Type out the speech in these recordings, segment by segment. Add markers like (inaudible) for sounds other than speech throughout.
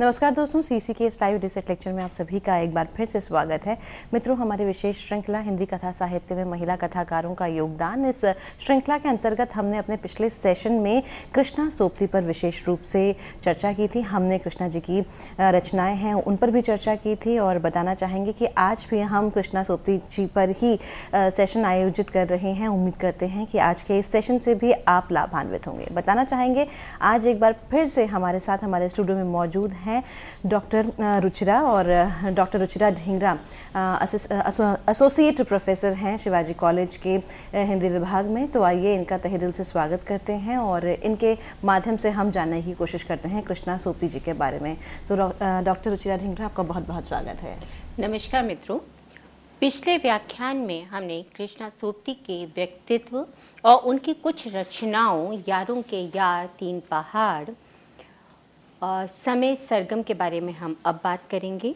नमस्कार दोस्तों सी सी के इस लाइव रिसेट लेक्चर में आप सभी का एक बार फिर से स्वागत है मित्रों हमारी विशेष श्रृंखला हिंदी कथा साहित्य में महिला कथाकारों का योगदान इस श्रृंखला के अंतर्गत हमने अपने पिछले सेशन में कृष्णा सोपती पर विशेष रूप से चर्चा की थी हमने कृष्णा जी की रचनाएं हैं उन पर भी चर्चा की थी और बताना चाहेंगे कि आज भी हम कृष्णा सोपती जी पर ही सेशन आयोजित कर रहे हैं उम्मीद करते हैं कि आज के इस सेशन से भी आप लाभान्वित होंगे बताना चाहेंगे आज एक बार फिर से हमारे साथ हमारे स्टूडियो में मौजूद हैं हैं डॉक्टर रुचिरा और doctor Ruchira Dhingra associate professor हैं शिवाजी कॉलेज के हिंदी विभाग में तो आइए इनका तहे दिल से स्वागत करते हैं और इनके माध्यम से हम जानने की कोशिश करते हैं कृष्णा सोपती जी के बारे में तो डॉक्टर रुचिरा ढिंगरा आपका बहुत बहुत स्वागत है नमस्कार मित्रों पिछले व्याख्यान में हमने कृष्णा सोपती के व्यक्तित्व और उनकी कुछ रचनाओं यारों के यार तीन पहाड़ समय सरगम के बारे में हम अब बात करेंगे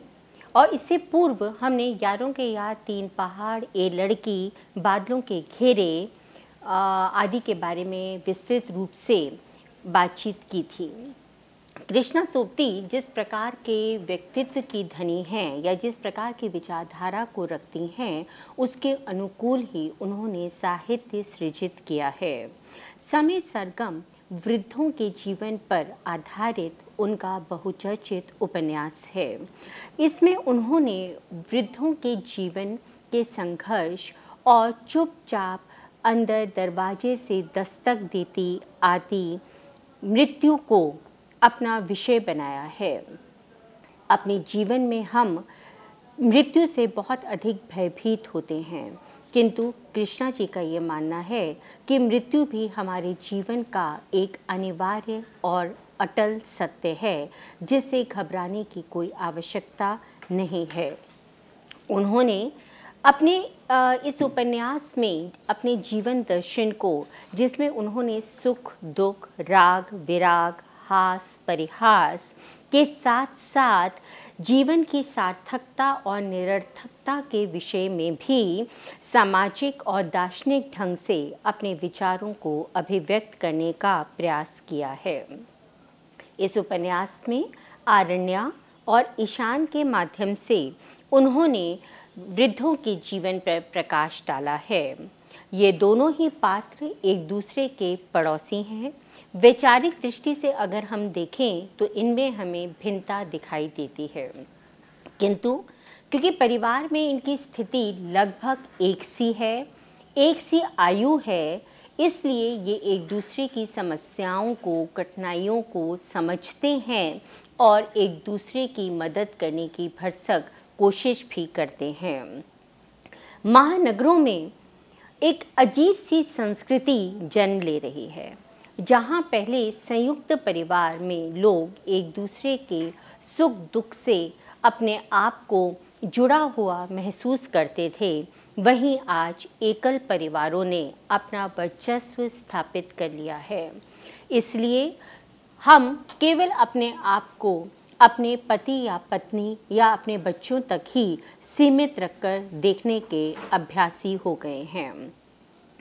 और इससे पूर्व हमने यारों के यार तीन पहाड़ ए लड़की बादलों के घेरे आदि के बारे में विस्तृत रूप से बातचीत की थी कृष्णा सोपती जिस प्रकार के व्यक्तित्व की धनी हैं या जिस प्रकार की विचारधारा को रखती हैं उसके अनुकूल ही उन्होंने साहित्य सृजित किया है समय सरगम वृद्धों के जीवन पर आधारित उनका बहुचर्चित उपन्यास है इसमें उन्होंने वृद्धों के जीवन के संघर्ष और चुपचाप अंदर दरवाजे से दस्तक देती आदि मृत्यु को अपना विषय बनाया है अपने जीवन में हम मृत्यु से बहुत अधिक भयभीत होते हैं किंतु कृष्णा जी का ये मानना है कि मृत्यु भी हमारे जीवन का एक अनिवार्य और अटल सत्य है जिसे घबराने की कोई आवश्यकता नहीं है उन्होंने अपने इस उपन्यास में अपने जीवन दर्शन को जिसमें उन्होंने सुख दुख राग विराग हास परिहास के साथ साथ जीवन की सार्थकता और निरर्थकता के विषय में भी सामाजिक और दार्शनिक ढंग से अपने विचारों को अभिव्यक्त करने का प्रयास किया है इस उपन्यास में आरण्या और ईशान के माध्यम से उन्होंने वृद्धों के जीवन पर प्रकाश डाला है ये दोनों ही पात्र एक दूसरे के पड़ोसी हैं वैचारिक दृष्टि से अगर हम देखें तो इनमें हमें भिन्नता दिखाई देती है किंतु क्योंकि परिवार में इनकी स्थिति लगभग एक सी है एक सी आयु है इसलिए ये एक दूसरे की समस्याओं को कठिनाइयों को समझते हैं और एक दूसरे की मदद करने की भरसक कोशिश भी करते हैं महानगरों में एक अजीब सी संस्कृति जन्म ले रही है जहाँ पहले संयुक्त परिवार में लोग एक दूसरे के सुख दुख से अपने आप को जुड़ा हुआ महसूस करते थे वहीं आज एकल परिवारों ने अपना वर्चस्व स्थापित कर लिया है इसलिए हम केवल अपने आप को अपने पति या पत्नी या अपने बच्चों तक ही सीमित रखकर देखने के अभ्यासी हो गए हैं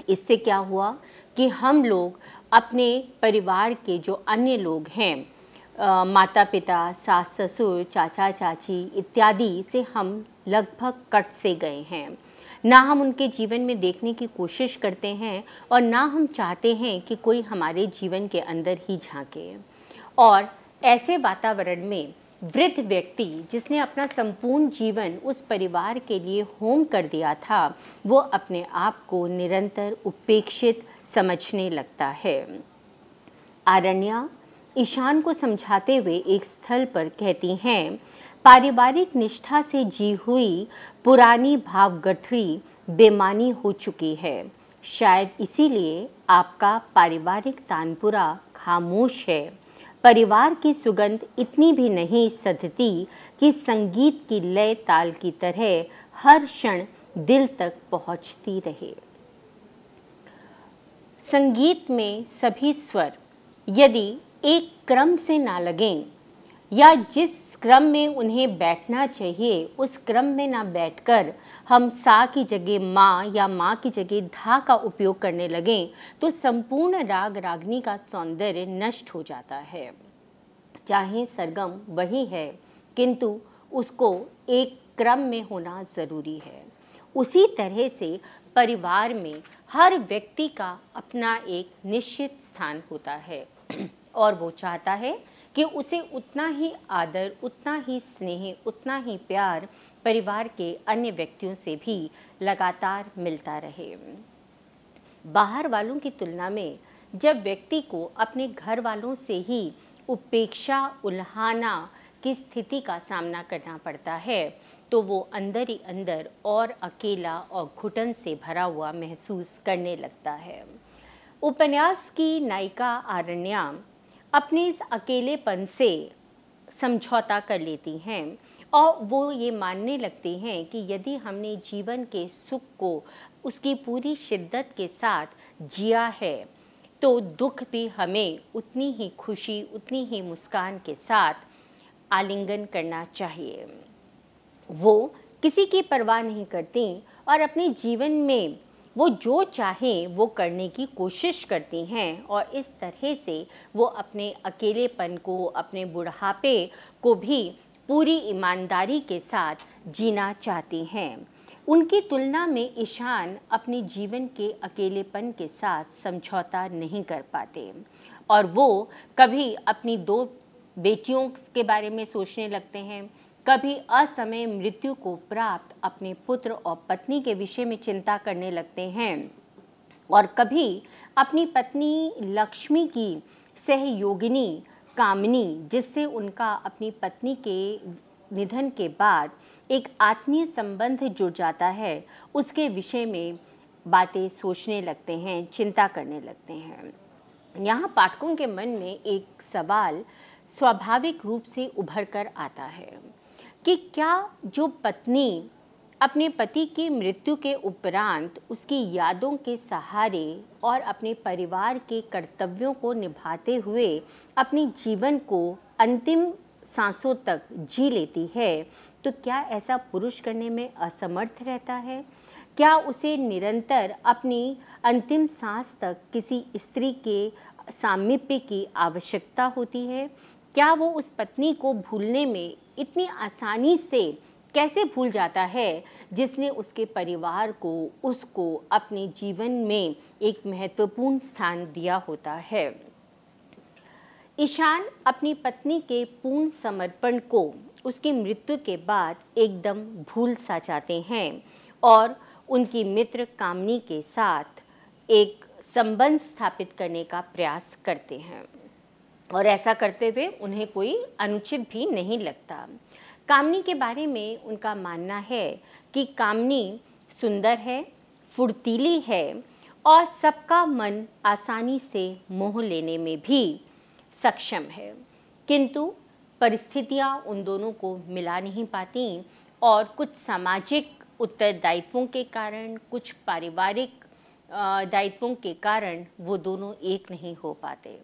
इससे क्या हुआ कि हम लोग अपने परिवार के जो अन्य लोग हैं आ, माता पिता सास ससुर चाचा चाची इत्यादि से हम लगभग कट से गए हैं ना हम उनके जीवन में देखने की कोशिश करते हैं और ना हम चाहते हैं कि कोई हमारे जीवन के अंदर ही झांके और ऐसे वातावरण में वृद्ध व्यक्ति जिसने अपना संपूर्ण जीवन उस परिवार के लिए होम कर दिया था वो अपने आप को निरंतर उपेक्षित समझने लगता है आरण्या ईशान को समझाते हुए एक स्थल पर कहती हैं पारिवारिक निष्ठा से जी हुई पुरानी गठरी बेमानी हो चुकी है शायद इसीलिए आपका पारिवारिक तानपुरा खामोश है परिवार की सुगंध इतनी भी नहीं सधती कि संगीत की लय ताल की तरह हर क्षण दिल तक पहुंचती रहे संगीत में सभी स्वर यदि एक क्रम से ना लगें या जिस क्रम में उन्हें बैठना चाहिए उस क्रम में ना बैठकर हम सा की जगह माँ या माँ की जगह धा का उपयोग करने लगें तो संपूर्ण राग रागनी का सौंदर्य नष्ट हो जाता है चाहे सरगम वही है किंतु उसको एक क्रम में होना ज़रूरी है उसी तरह से परिवार में हर व्यक्ति का अपना एक निश्चित स्थान होता है (clears throat) और वो चाहता है कि उसे उतना ही आदर उतना ही स्नेह उतना ही प्यार परिवार के अन्य व्यक्तियों से भी लगातार मिलता रहे बाहर वालों की तुलना में जब व्यक्ति को अपने घर वालों से ही उपेक्षा उल्हाना की स्थिति का सामना करना पड़ता है तो वो अंदर ही अंदर और अकेला और घुटन से भरा हुआ महसूस करने लगता है उपन्यास की नायिका आरण्या अपने इस अकेलेपन से समझौता कर लेती हैं और वो ये मानने लगती हैं कि यदि हमने जीवन के सुख को उसकी पूरी शिद्दत के साथ जिया है तो दुख भी हमें उतनी ही खुशी उतनी ही मुस्कान के साथ आलिंगन करना चाहिए वो किसी की परवाह नहीं करती और अपने जीवन में वो जो चाहें वो करने की कोशिश करती हैं और इस तरह से वो अपने अकेलेपन को अपने बुढ़ापे को भी पूरी ईमानदारी के साथ जीना चाहती हैं उनकी तुलना में ईशान अपने जीवन के अकेलेपन के साथ समझौता नहीं कर पाते और वो कभी अपनी दो बेटियों के बारे में सोचने लगते हैं कभी असमय मृत्यु को प्राप्त अपने पुत्र और पत्नी के विषय में चिंता करने लगते हैं और कभी अपनी पत्नी लक्ष्मी की सहयोगिनी कामनी जिससे उनका अपनी पत्नी के निधन के बाद एक आत्मीय संबंध जुड़ जाता है उसके विषय में बातें सोचने लगते हैं चिंता करने लगते हैं यहाँ पाठकों के मन में एक सवाल स्वाभाविक रूप से उभर कर आता है कि क्या जो पत्नी अपने पति की मृत्यु के उपरांत उसकी यादों के सहारे और अपने परिवार के कर्तव्यों को निभाते हुए अपने जीवन को अंतिम सांसों तक जी लेती है तो क्या ऐसा पुरुष करने में असमर्थ रहता है क्या उसे निरंतर अपनी अंतिम सांस तक किसी स्त्री के सामीप्य की आवश्यकता होती है क्या वो उस पत्नी को भूलने में इतनी आसानी से कैसे भूल जाता है जिसने उसके परिवार को उसको अपने जीवन में एक महत्वपूर्ण स्थान दिया होता है ईशान अपनी पत्नी के पूर्ण समर्पण को उसकी मृत्यु के बाद एकदम भूल सा जाते हैं और उनकी मित्र कामनी के साथ एक संबंध स्थापित करने का प्रयास करते हैं और ऐसा करते हुए उन्हें कोई अनुचित भी नहीं लगता कामनी के बारे में उनका मानना है कि कामनी सुंदर है फुर्तीली है और सबका मन आसानी से मोह लेने में भी सक्षम है किंतु परिस्थितियाँ उन दोनों को मिला नहीं पाती और कुछ सामाजिक उत्तरदायित्वों के कारण कुछ पारिवारिक दायित्वों के कारण वो दोनों एक नहीं हो पाते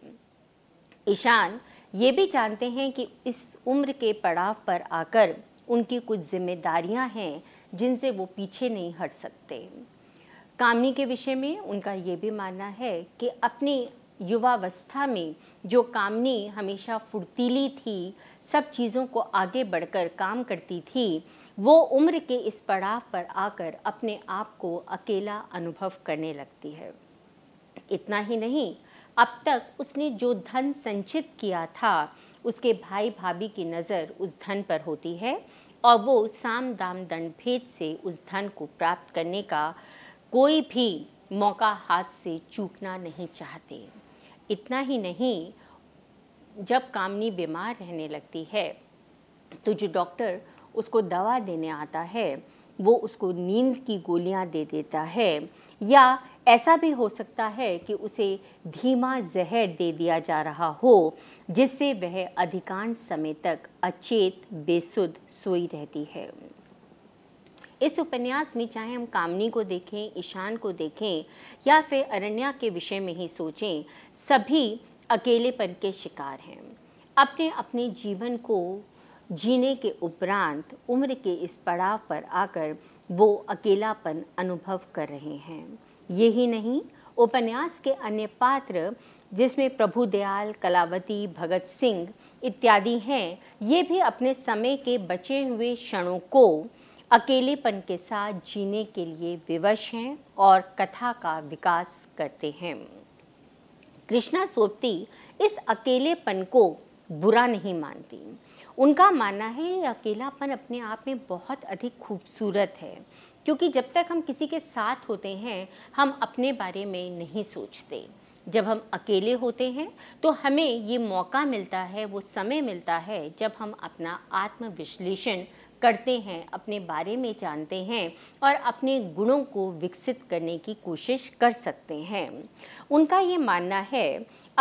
ईशान ये भी जानते हैं कि इस उम्र के पड़ाव पर आकर उनकी कुछ जिम्मेदारियां हैं जिनसे वो पीछे नहीं हट सकते कामनी के विषय में उनका ये भी मानना है कि अपनी युवावस्था में जो कामनी हमेशा फुर्तीली थी सब चीज़ों को आगे बढ़कर काम करती थी वो उम्र के इस पड़ाव पर आकर अपने आप को अकेला अनुभव करने लगती है इतना ही नहीं अब तक उसने जो धन संचित किया था उसके भाई भाभी की नज़र उस धन पर होती है और वो साम दाम दंड भेद से उस धन को प्राप्त करने का कोई भी मौका हाथ से चूकना नहीं चाहते इतना ही नहीं जब कामनी बीमार रहने लगती है तो जो डॉक्टर उसको दवा देने आता है वो उसको नींद की गोलियां दे देता है या ऐसा भी हो सकता है कि उसे धीमा जहर दे दिया जा रहा हो जिससे वह अधिकांश समय तक अचेत बेसुध सोई रहती है इस उपन्यास में चाहे हम कामनी को देखें ईशान को देखें या फिर अरण्या के विषय में ही सोचें सभी अकेलेपन के शिकार हैं अपने अपने जीवन को जीने के उपरांत उम्र के इस पड़ाव पर आकर वो अकेलापन अनुभव कर रहे हैं यही नहीं उपन्यास के अन्य पात्र जिसमें प्रभु दयाल कलावती भगत सिंह इत्यादि हैं ये भी अपने समय के बचे हुए क्षणों को अकेलेपन के साथ जीने के लिए विवश हैं और कथा का विकास करते हैं कृष्णा सोपती इस अकेलेपन को बुरा नहीं मानती उनका मानना है ये अकेलापन अपने आप में बहुत अधिक खूबसूरत है क्योंकि जब तक हम किसी के साथ होते हैं हम अपने बारे में नहीं सोचते जब हम अकेले होते हैं तो हमें ये मौका मिलता है वो समय मिलता है जब हम अपना आत्मविश्लेषण करते हैं अपने बारे में जानते हैं और अपने गुणों को विकसित करने की कोशिश कर सकते हैं उनका ये मानना है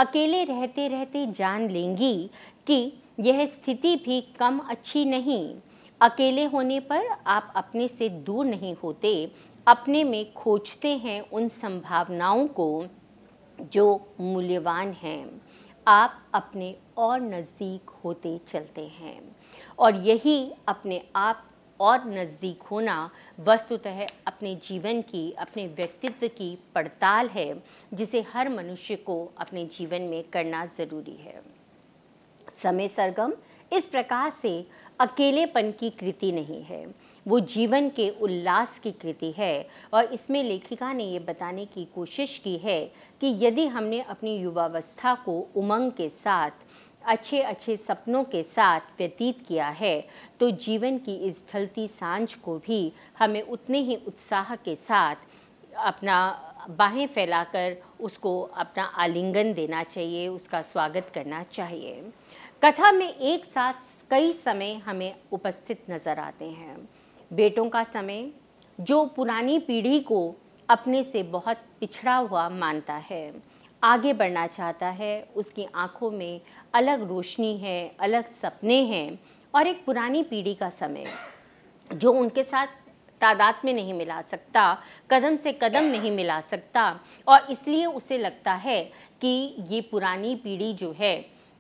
अकेले रहते रहते जान लेंगी कि यह स्थिति भी कम अच्छी नहीं अकेले होने पर आप अपने से दूर नहीं होते अपने में खोजते हैं उन संभावनाओं को जो मूल्यवान हैं आप अपने और नज़दीक होते चलते हैं और यही अपने आप और नज़दीक होना वस्तुतः अपने जीवन की अपने व्यक्तित्व की पड़ताल है जिसे हर मनुष्य को अपने जीवन में करना ज़रूरी है समय सरगम इस प्रकार से अकेलेपन की कृति नहीं है वो जीवन के उल्लास की कृति है और इसमें लेखिका ने ये बताने की कोशिश की है कि यदि हमने अपनी युवावस्था को उमंग के साथ अच्छे अच्छे सपनों के साथ व्यतीत किया है तो जीवन की इस ढलती सांझ को भी हमें उतने ही उत्साह के साथ अपना बाहें फैलाकर उसको अपना आलिंगन देना चाहिए उसका स्वागत करना चाहिए कथा में एक साथ कई समय हमें उपस्थित नज़र आते हैं बेटों का समय जो पुरानी पीढ़ी को अपने से बहुत पिछड़ा हुआ मानता है आगे बढ़ना चाहता है उसकी आंखों में अलग रोशनी है अलग सपने हैं और एक पुरानी पीढ़ी का समय जो उनके साथ तादाद में नहीं मिला सकता कदम से कदम नहीं मिला सकता और इसलिए उसे लगता है कि ये पुरानी पीढ़ी जो है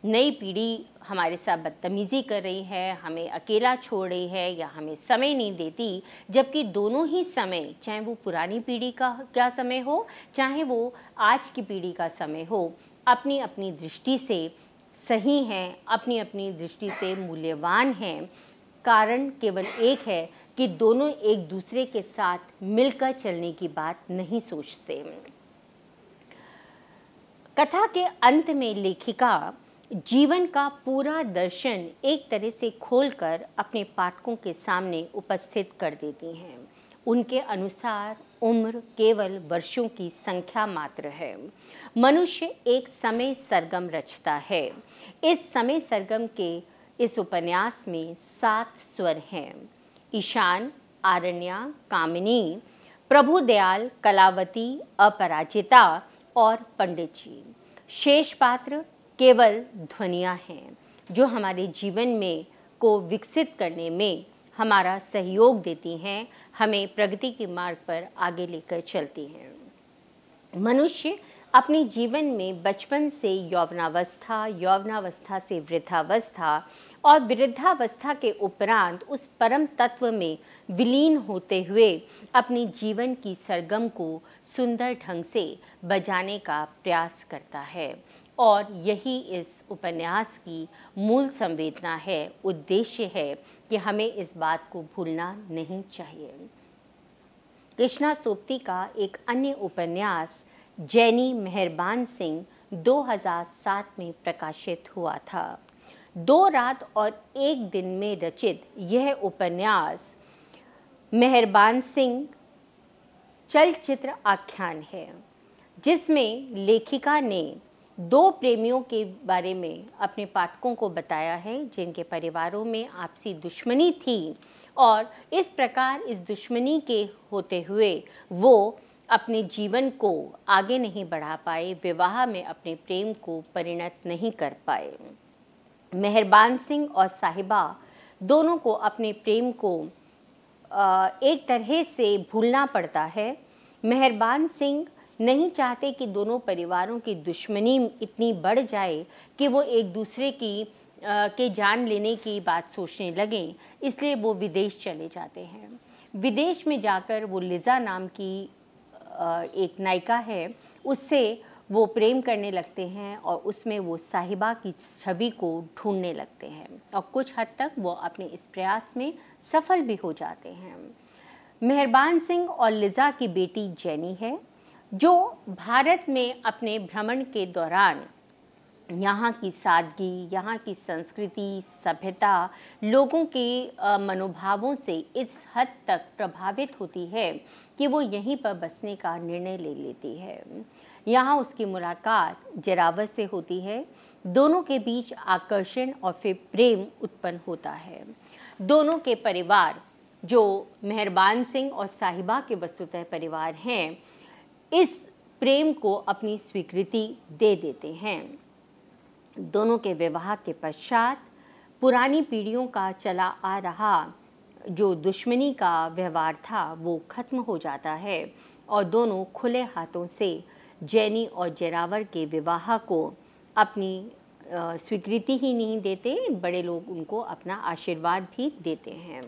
नई पीढ़ी हमारे साथ बदतमीज़ी कर रही है हमें अकेला छोड़ रही है या हमें समय नहीं देती जबकि दोनों ही समय चाहे वो पुरानी पीढ़ी का क्या समय हो चाहे वो आज की पीढ़ी का समय हो अपनी अपनी दृष्टि से सही हैं अपनी अपनी दृष्टि से मूल्यवान हैं कारण केवल एक है कि दोनों एक दूसरे के साथ मिलकर चलने की बात नहीं सोचते कथा के अंत में लेखिका जीवन का पूरा दर्शन एक तरह से खोलकर अपने पाठकों के सामने उपस्थित कर देती हैं उनके अनुसार उम्र केवल वर्षों की संख्या मात्र है मनुष्य एक समय सरगम रचता है इस समय सरगम के इस उपन्यास में सात स्वर हैं ईशान आरण्या कामिनी प्रभु दयाल कलावती अपराजिता और पंडित जी शेष पात्र केवल ध्वनियाँ हैं जो हमारे जीवन में को विकसित करने में हमारा सहयोग देती हैं हमें प्रगति के मार्ग पर आगे लेकर चलती हैं मनुष्य अपने जीवन में बचपन से यौवनावस्था यौवनावस्था से वृद्धावस्था और वृद्धावस्था के उपरांत उस परम तत्व में विलीन होते हुए अपने जीवन की सरगम को सुंदर ढंग से बजाने का प्रयास करता है और यही इस उपन्यास की मूल संवेदना है उद्देश्य है कि हमें इस बात को भूलना नहीं चाहिए कृष्णा सोप्ती का एक अन्य उपन्यास जैनी मेहरबान सिंह 2007 में प्रकाशित हुआ था दो रात और एक दिन में रचित यह उपन्यास मेहरबान सिंह चलचित्र आख्यान है जिसमें लेखिका ने दो प्रेमियों के बारे में अपने पाठकों को बताया है जिनके परिवारों में आपसी दुश्मनी थी और इस प्रकार इस दुश्मनी के होते हुए वो अपने जीवन को आगे नहीं बढ़ा पाए विवाह में अपने प्रेम को परिणत नहीं कर पाए मेहरबान सिंह और साहिबा दोनों को अपने प्रेम को एक तरह से भूलना पड़ता है मेहरबान सिंह नहीं चाहते कि दोनों परिवारों की दुश्मनी इतनी बढ़ जाए कि वो एक दूसरे की आ, के जान लेने की बात सोचने लगें इसलिए वो विदेश चले जाते हैं विदेश में जाकर वो लिज़ा नाम की आ, एक नायिका है उससे वो प्रेम करने लगते हैं और उसमें वो साहिबा की छवि को ढूंढने लगते हैं और कुछ हद तक वो अपने इस प्रयास में सफल भी हो जाते हैं मेहरबान सिंह और लिज़ा की बेटी जैनी है जो भारत में अपने भ्रमण के दौरान यहाँ की सादगी यहाँ की संस्कृति सभ्यता लोगों के मनोभावों से इस हद तक प्रभावित होती है कि वो यहीं पर बसने का निर्णय ले लेती है यहाँ उसकी मुलाकात जरावत से होती है दोनों के बीच आकर्षण और फिर प्रेम उत्पन्न होता है दोनों के परिवार जो मेहरबान सिंह और साहिबा के वस्तुतः परिवार हैं इस प्रेम को अपनी स्वीकृति दे देते हैं दोनों के विवाह के पश्चात पुरानी पीढ़ियों का चला आ रहा जो दुश्मनी का व्यवहार था वो खत्म हो जाता है और दोनों खुले हाथों से जैनी और जरावर के विवाह को अपनी स्वीकृति ही नहीं देते बड़े लोग उनको अपना आशीर्वाद भी देते हैं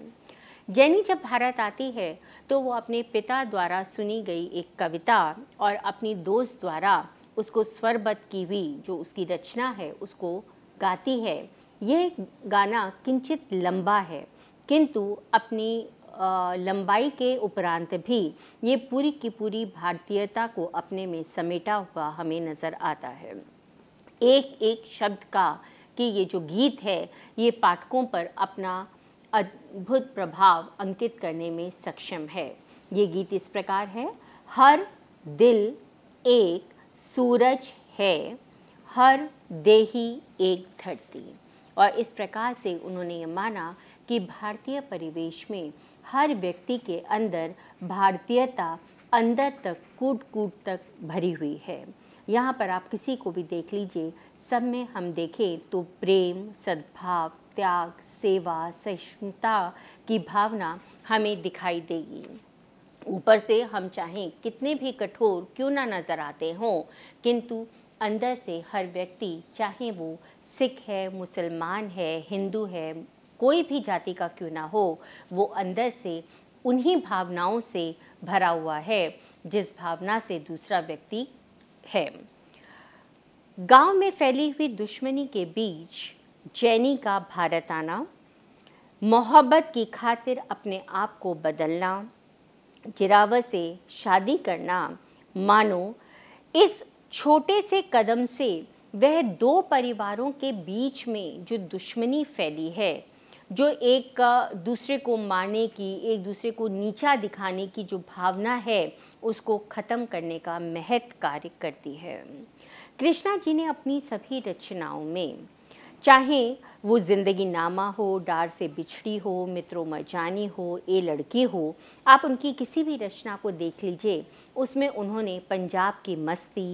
जैनी जब भारत आती है तो वो अपने पिता द्वारा सुनी गई एक कविता और अपनी दोस्त द्वारा उसको स्वरबद्ध की हुई जो उसकी रचना है उसको गाती है ये गाना किंचित लंबा है किंतु अपनी लंबाई के उपरांत भी ये पूरी की पूरी भारतीयता को अपने में समेटा हुआ हमें नज़र आता है एक एक शब्द का कि ये जो गीत है ये पाठकों पर अपना अद्भुत प्रभाव अंकित करने में सक्षम है ये गीत इस प्रकार है हर दिल एक सूरज है हर देही एक धरती और इस प्रकार से उन्होंने ये माना कि भारतीय परिवेश में हर व्यक्ति के अंदर भारतीयता अंदर तक कूट कूट तक भरी हुई है यहाँ पर आप किसी को भी देख लीजिए सब में हम देखें तो प्रेम सद्भाव त्याग सेवा सहिष्णुता की भावना हमें दिखाई देगी ऊपर से हम चाहे कितने भी कठोर क्यों ना नज़र आते हों किंतु अंदर से हर व्यक्ति चाहे वो सिख है मुसलमान है हिंदू है कोई भी जाति का क्यों ना हो वो अंदर से उन्हीं भावनाओं से भरा हुआ है जिस भावना से दूसरा व्यक्ति है गांव में फैली हुई दुश्मनी के बीच जैनी का भारत आना मोहब्बत की खातिर अपने आप को बदलना जिरावर से शादी करना मानो इस छोटे से कदम से वह दो परिवारों के बीच में जो दुश्मनी फैली है जो एक दूसरे को मारने की एक दूसरे को नीचा दिखाने की जो भावना है उसको ख़त्म करने का महत्व कार्य करती है कृष्णा जी ने अपनी सभी रचनाओं में चाहे वो ज़िंदगी नामा हो डार से बिछड़ी हो मित्रों मजानी हो ए लड़की हो आप उनकी किसी भी रचना को देख लीजिए उसमें उन्होंने पंजाब की मस्ती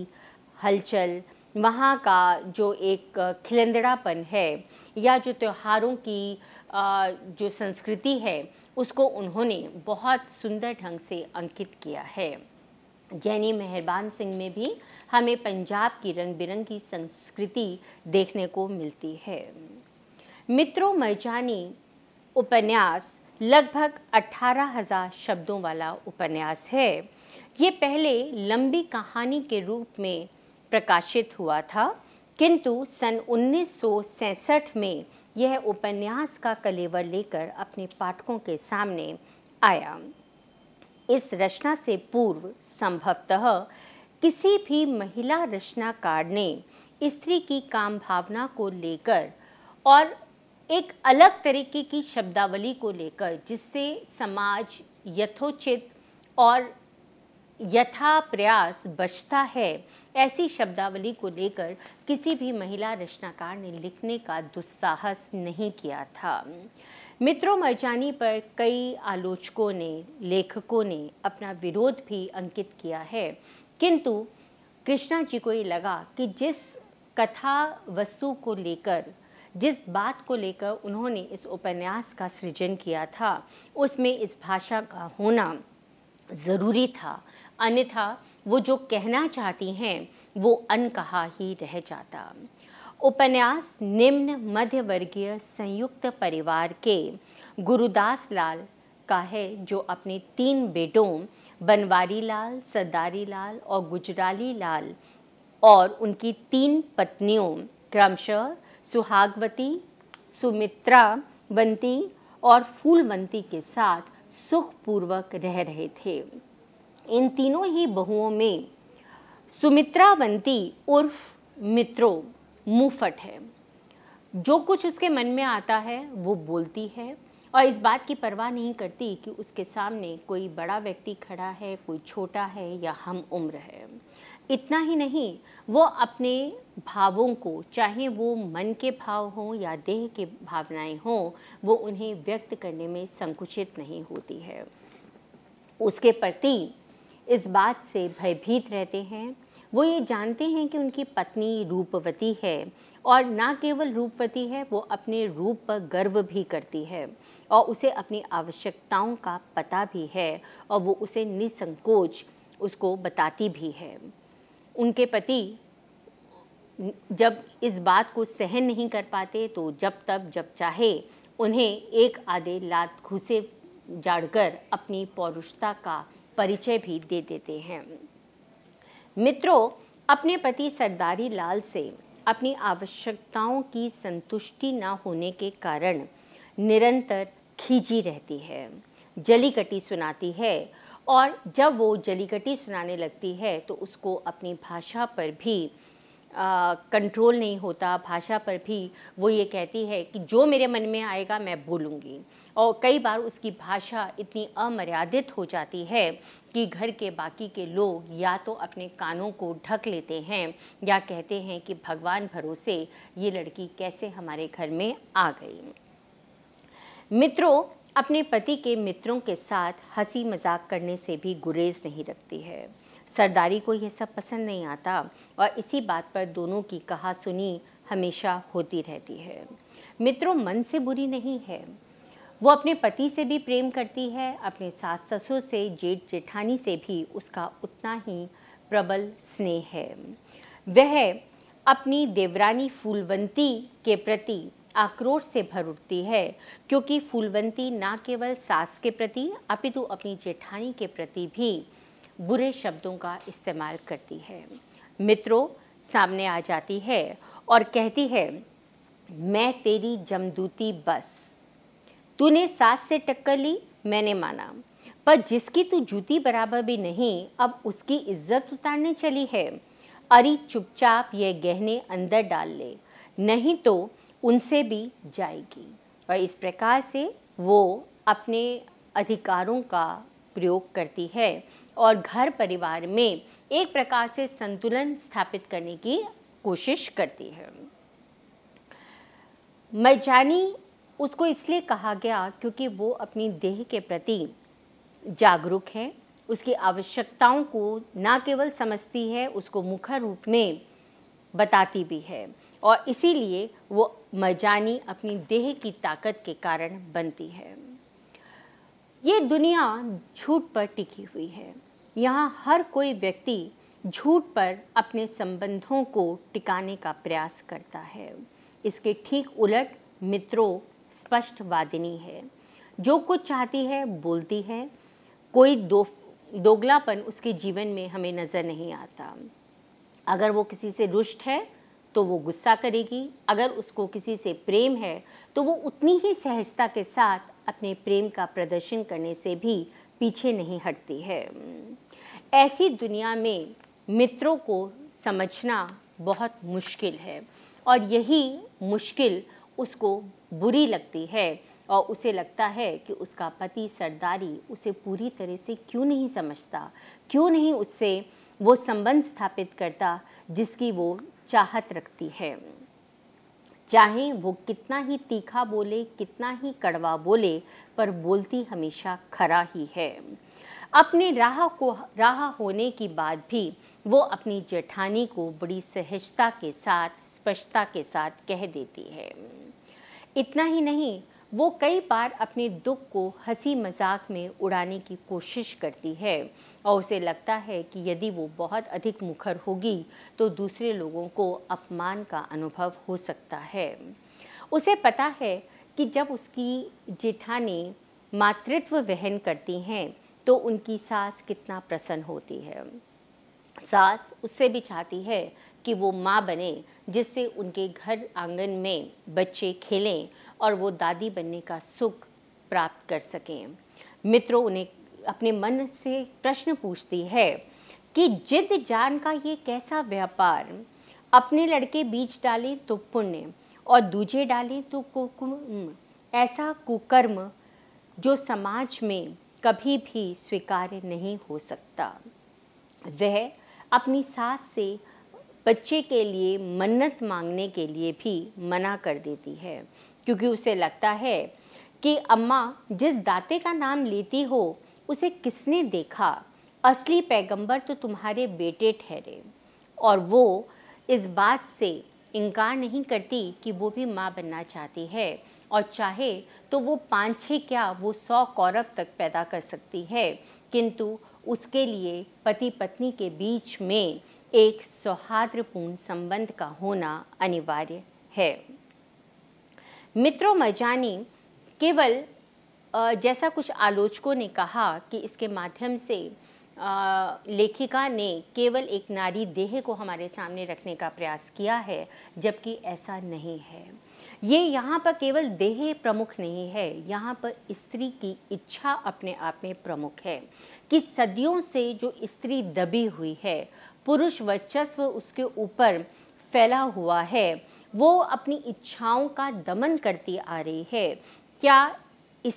हलचल वहाँ का जो एक खिलंदड़ापन है या जो त्योहारों की जो संस्कृति है उसको उन्होंने बहुत सुंदर ढंग से अंकित किया है जैनी मेहरबान सिंह में भी हमें पंजाब की रंग बिरंगी संस्कृति देखने को मिलती है मित्रों मरजानी उपन्यास लगभग अठारह हज़ार शब्दों वाला उपन्यास है ये पहले लंबी कहानी के रूप में प्रकाशित हुआ था किंतु सन उन्नीस में यह उपन्यास का कलेवर लेकर अपने पाठकों के सामने आया इस रचना से पूर्व संभवतः किसी भी महिला रचनाकार ने स्त्री की काम भावना को लेकर और एक अलग तरीके की शब्दावली को लेकर जिससे समाज यथोचित और यथा प्रयास बचता है ऐसी शब्दावली को लेकर किसी भी महिला रचनाकार ने लिखने का दुस्साहस नहीं किया था मित्रों मरजानी पर कई आलोचकों ने लेखकों ने अपना विरोध भी अंकित किया है किंतु कृष्णा जी को ये लगा कि जिस कथा वस्तु को लेकर जिस बात को लेकर उन्होंने इस उपन्यास का सृजन किया था उसमें इस भाषा का होना ज़रूरी था अन्यथा वो जो कहना चाहती हैं वो अनकहा ही रह जाता उपन्यास निम्न मध्यवर्गीय संयुक्त परिवार के गुरुदास लाल का है जो अपने तीन बेटों बनवारी लाल सरदारी लाल और गुजराली लाल और उनकी तीन पत्नियों क्रमशः सुहागवती सुमित्रा बंती और फूलवंती के साथ सुखपूर्वक रह रहे थे इन तीनों ही बहुओं में सुमित्रावंती उर्फ मित्रों मुफट है जो कुछ उसके मन में आता है वो बोलती है और इस बात की परवाह नहीं करती कि उसके सामने कोई बड़ा व्यक्ति खड़ा है कोई छोटा है या हम उम्र है इतना ही नहीं वो अपने भावों को चाहे वो मन के भाव हों या देह के भावनाएं हों वो उन्हें व्यक्त करने में संकुचित नहीं होती है उसके प्रति इस बात से भयभीत रहते हैं वो ये जानते हैं कि उनकी पत्नी रूपवती है और ना केवल रूपवती है वो अपने रूप पर गर्व भी करती है और उसे अपनी आवश्यकताओं का पता भी है और वो उसे निसंकोच उसको बताती भी है उनके पति जब इस बात को सहन नहीं कर पाते तो जब तब जब चाहे उन्हें एक आधे लात घुसे जाड़कर अपनी पौरुषता का परिचय भी दे देते हैं मित्रों अपने पति सरदारी लाल से अपनी आवश्यकताओं की संतुष्टि ना होने के कारण निरंतर खींची रहती है जलीकटी सुनाती है और जब वो जलीकटी सुनाने लगती है तो उसको अपनी भाषा पर भी कंट्रोल नहीं होता भाषा पर भी वो ये कहती है कि जो मेरे मन में आएगा मैं बोलूँगी और कई बार उसकी भाषा इतनी अमर्यादित हो जाती है कि घर के बाकी के लोग या तो अपने कानों को ढक लेते हैं या कहते हैं कि भगवान भरोसे ये लड़की कैसे हमारे घर में आ गई मित्रों अपने पति के मित्रों के साथ हंसी मजाक करने से भी गुरेज नहीं रखती है सरदारी को यह सब पसंद नहीं आता और इसी बात पर दोनों की कहा सुनी हमेशा होती रहती है मित्रों मन से बुरी नहीं है वो अपने पति से भी प्रेम करती है अपने सास ससुर से जेठ जेठानी से भी उसका उतना ही प्रबल स्नेह है वह अपनी देवरानी फूलवंती के प्रति आक्रोश से भर उठती है क्योंकि फूलवंती ना केवल सास के प्रति अपितु अपनी जेठानी के प्रति भी बुरे शब्दों का इस्तेमाल करती है मित्रों सामने आ जाती है और कहती है मैं तेरी जमदूती बस तूने सास से टक्कर ली मैंने माना पर जिसकी तू जूती बराबर भी नहीं अब उसकी इज्जत उतारने चली है अरे चुपचाप ये गहने अंदर डाल ले नहीं तो उनसे भी जाएगी और इस प्रकार से वो अपने अधिकारों का प्रयोग करती है और घर परिवार में एक प्रकार से संतुलन स्थापित करने की कोशिश करती है मैजानी उसको इसलिए कहा गया क्योंकि वो अपनी देह के प्रति जागरूक है उसकी आवश्यकताओं को ना केवल समझती है उसको मुखर रूप में बताती भी है और इसीलिए वो मजानी अपनी देह की ताकत के कारण बनती है ये दुनिया झूठ पर टिकी हुई है यहाँ हर कोई व्यक्ति झूठ पर अपने संबंधों को टिकाने का प्रयास करता है इसके ठीक उलट मित्रों स्पष्ट वादिनी है जो कुछ चाहती है बोलती है कोई दो दोगलापन उसके जीवन में हमें नज़र नहीं आता अगर वो किसी से रुष्ट है तो वो गुस्सा करेगी अगर उसको किसी से प्रेम है तो वो उतनी ही सहजता के साथ अपने प्रेम का प्रदर्शन करने से भी पीछे नहीं हटती है ऐसी दुनिया में मित्रों को समझना बहुत मुश्किल है और यही मुश्किल उसको बुरी लगती है और उसे लगता है कि उसका पति सरदारी उसे पूरी तरह से क्यों नहीं समझता क्यों नहीं उससे वो संबंध स्थापित करता जिसकी वो चाहत रखती है चाहे वो कितना ही तीखा बोले कितना ही कड़वा बोले पर बोलती हमेशा खरा ही है अपने राह को राह होने की बात भी वो अपनी जेठानी को बड़ी सहजता के साथ स्पष्टता के साथ कह देती है इतना ही नहीं वो कई बार अपने दुख को हंसी मजाक में उड़ाने की कोशिश करती है और उसे लगता है कि यदि वो बहुत अधिक मुखर होगी तो दूसरे लोगों को अपमान का अनुभव हो सकता है उसे पता है कि जब उसकी जेठानी मातृत्व वहन करती हैं तो उनकी सास कितना प्रसन्न होती है सास उससे भी चाहती है कि वो माँ बने जिससे उनके घर आंगन में बच्चे खेलें और वो दादी बनने का सुख प्राप्त कर सकें मित्रों उन्हें अपने मन से प्रश्न पूछती है कि जिद जान का ये कैसा व्यापार अपने लड़के बीच डालें तो पुण्य और दूजे डालें तो कुकुम ऐसा कुकर्म जो समाज में कभी भी स्वीकार्य नहीं हो सकता वह अपनी सास से बच्चे के लिए मन्नत मांगने के लिए भी मना कर देती है क्योंकि उसे लगता है कि अम्मा जिस दाते का नाम लेती हो उसे किसने देखा असली पैगंबर तो तुम्हारे बेटे ठहरे और वो इस बात से इनकार नहीं करती कि वो भी माँ बनना चाहती है और चाहे तो वो पाँच छः क्या वो सौ कौरव तक पैदा कर सकती है किंतु उसके लिए पति पत्नी के बीच में एक सौहार्दपूर्ण संबंध का होना अनिवार्य है मित्रों जानी केवल जैसा कुछ आलोचकों ने कहा कि इसके माध्यम से लेखिका ने केवल एक नारी देह को हमारे सामने रखने का प्रयास किया है जबकि ऐसा नहीं है ये यहाँ पर केवल देह प्रमुख नहीं है यहाँ पर स्त्री की इच्छा अपने आप में प्रमुख है कि सदियों से जो स्त्री दबी हुई है पुरुष वर्चस्व उसके ऊपर फैला हुआ है वो अपनी इच्छाओं का दमन करती आ रही है क्या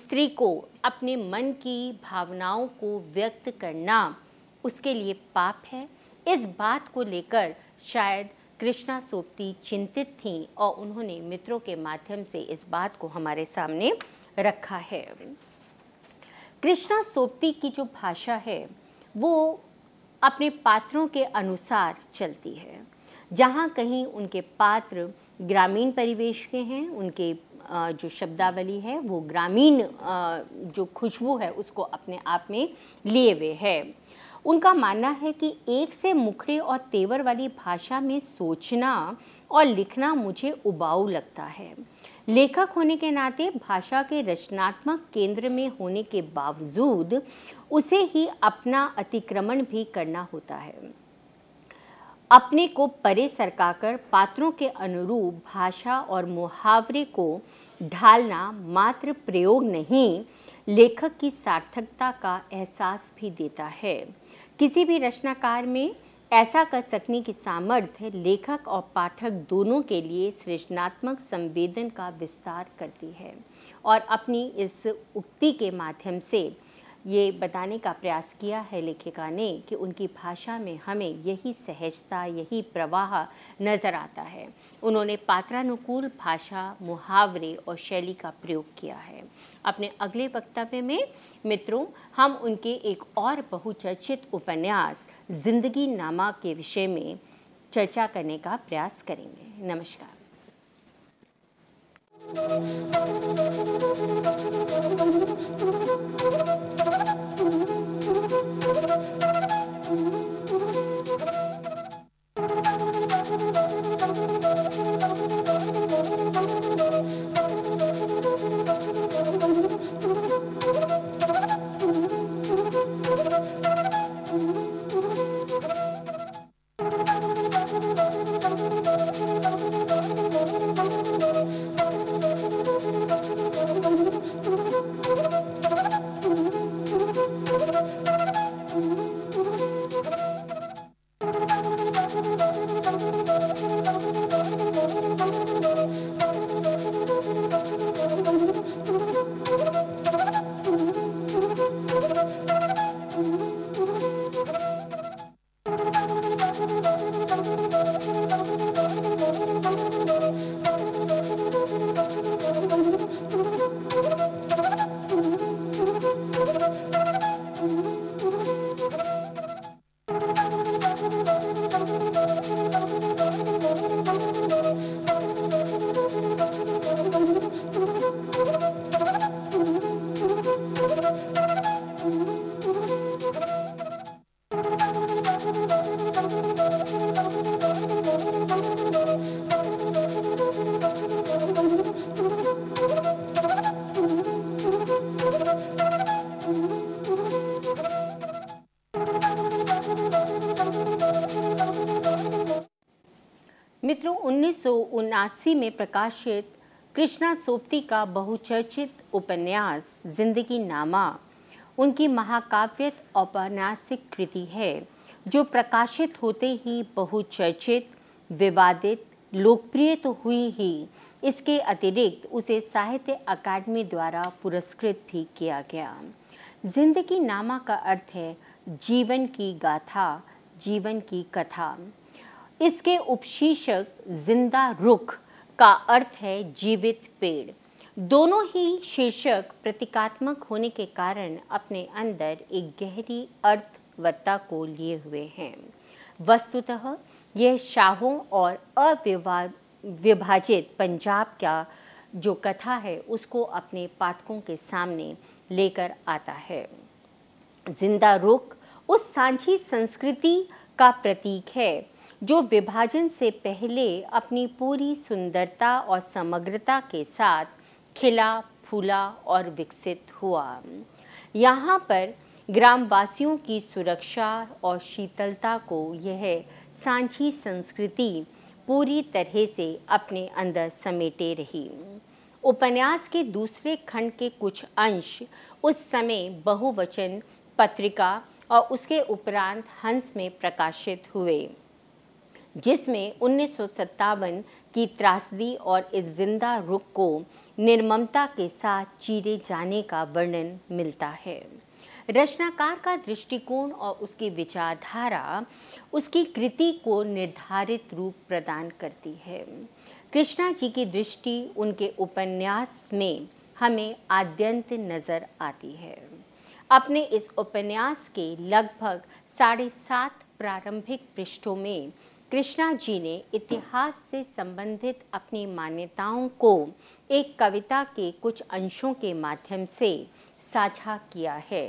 स्त्री को अपने मन की भावनाओं को व्यक्त करना उसके लिए पाप है इस बात को लेकर शायद कृष्णा सोप्ती चिंतित थीं और उन्होंने मित्रों के माध्यम से इस बात को हमारे सामने रखा है कृष्णा सोप्ती की जो भाषा है वो अपने पात्रों के अनुसार चलती है जहाँ कहीं उनके पात्र ग्रामीण परिवेश के हैं उनके जो शब्दावली है वो ग्रामीण जो खुशबू है उसको अपने आप में लिए हुए है उनका मानना है कि एक से मुखड़े और तेवर वाली भाषा में सोचना और लिखना मुझे उबाऊ लगता है लेखक होने के नाते भाषा के रचनात्मक केंद्र में होने के बावजूद उसे ही अपना अतिक्रमण भी करना होता है अपने को परे सरकाकर पात्रों के अनुरूप भाषा और मुहावरे को ढालना मात्र प्रयोग नहीं लेखक की सार्थकता का एहसास भी देता है किसी भी रचनाकार में ऐसा कर सकने की सामर्थ्य लेखक और पाठक दोनों के लिए सृजनात्मक संवेदन का विस्तार करती है और अपनी इस उक्ति के माध्यम से ये बताने का प्रयास किया है लेखिका ने कि उनकी भाषा में हमें यही सहजता यही प्रवाह नज़र आता है उन्होंने पात्रानुकूल भाषा मुहावरे और शैली का प्रयोग किया है अपने अगले वक्तव्य में मित्रों हम उनके एक और बहुचर्चित उपन्यास जिंदगी नामा के विषय में चर्चा करने का प्रयास करेंगे नमस्कार Thank you. उन्नासी में प्रकाशित कृष्णा सोप्ती का बहुचर्चित उपन्यास जिंदगी नामा उनकी महाकाव्य औपन्यासिक कृति है जो प्रकाशित होते ही बहुचर्चित विवादित लोकप्रिय तो हुई ही इसके अतिरिक्त उसे साहित्य अकादमी द्वारा पुरस्कृत भी किया गया जिंदगी नामा का अर्थ है जीवन की गाथा जीवन की कथा इसके उपशीर्षक जिंदा रुख का अर्थ है जीवित पेड़ दोनों ही शीर्षक प्रतीकात्मक होने के कारण अपने अंदर एक गहरी अर्थवत्ता को लिए हुए हैं वस्तुतः यह शाहों और अविभाजित पंजाब का जो कथा है उसको अपने पाठकों के सामने लेकर आता है जिंदा रुख उस सांझी संस्कृति का प्रतीक है जो विभाजन से पहले अपनी पूरी सुंदरता और समग्रता के साथ खिला फूला और विकसित हुआ यहाँ पर ग्रामवासियों की सुरक्षा और शीतलता को यह सांची संस्कृति पूरी तरह से अपने अंदर समेटे रही उपन्यास के दूसरे खंड के कुछ अंश उस समय बहुवचन पत्रिका और उसके उपरांत हंस में प्रकाशित हुए जिसमें उन्नीस की त्रासदी और इस जिंदा रुख को निर्ममता के साथ चीरे जाने का वर्णन मिलता है रचनाकार का दृष्टिकोण और उसकी विचारधारा उसकी कृति को निर्धारित रूप प्रदान करती है कृष्णा जी की दृष्टि उनके उपन्यास में हमें आद्यंत नज़र आती है अपने इस उपन्यास के लगभग साढ़े सात प्रारंभिक पृष्ठों में कृष्णा जी ने इतिहास से संबंधित अपनी मान्यताओं को एक कविता के कुछ अंशों के माध्यम से साझा किया है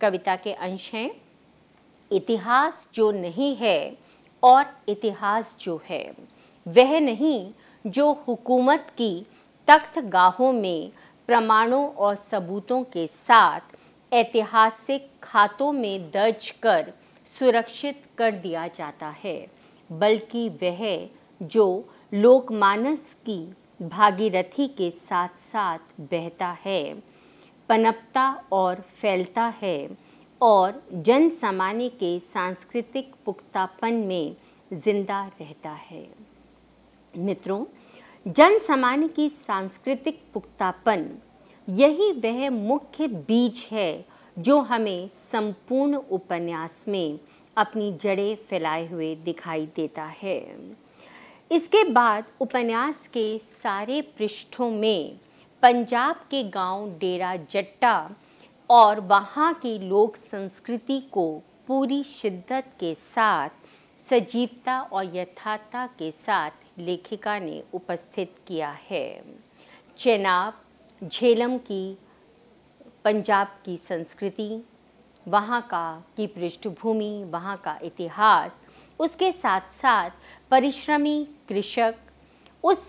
कविता के अंश हैं इतिहास जो नहीं है और इतिहास जो है वह नहीं जो हुकूमत की तख्त गाहों में प्रमाणों और सबूतों के साथ ऐतिहासिक खातों में दर्ज कर सुरक्षित कर दिया जाता है बल्कि वह जो लोकमानस की भागीरथी के साथ साथ बहता है पनपता और फैलता है और जन सामान्य के सांस्कृतिक पुख्तापन में जिंदा रहता है मित्रों जन सामान्य की सांस्कृतिक पुख्तापन यही वह मुख्य बीज है जो हमें संपूर्ण उपन्यास में अपनी जड़ें फैलाए हुए दिखाई देता है इसके बाद उपन्यास के सारे पृष्ठों में पंजाब के गांव डेरा जट्टा और वहाँ की लोक संस्कृति को पूरी शिद्दत के साथ सजीवता और यथार्थता के साथ लेखिका ने उपस्थित किया है चेनाब झेलम की पंजाब की संस्कृति वहाँ का की पृष्ठभूमि वहाँ का इतिहास उसके साथ साथ परिश्रमी कृषक उस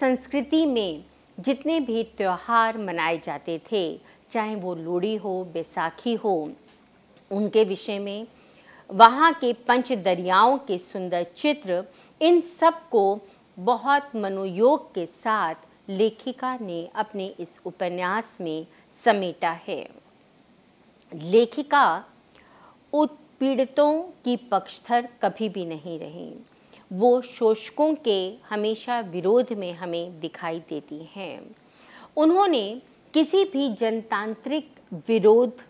संस्कृति में जितने भी त्यौहार मनाए जाते थे चाहे वो लोहड़ी हो बैसाखी हो उनके विषय में वहाँ के पंच दरियाओं के सुंदर चित्र इन सब को बहुत मनोयोग के साथ लेखिका ने अपने इस उपन्यास में समेटा है लेखिका उत्पीड़ितों की पक्षधर कभी भी नहीं रही वो शोषकों के हमेशा विरोध में हमें दिखाई देती हैं उन्होंने किसी भी जनतांत्रिक विरोध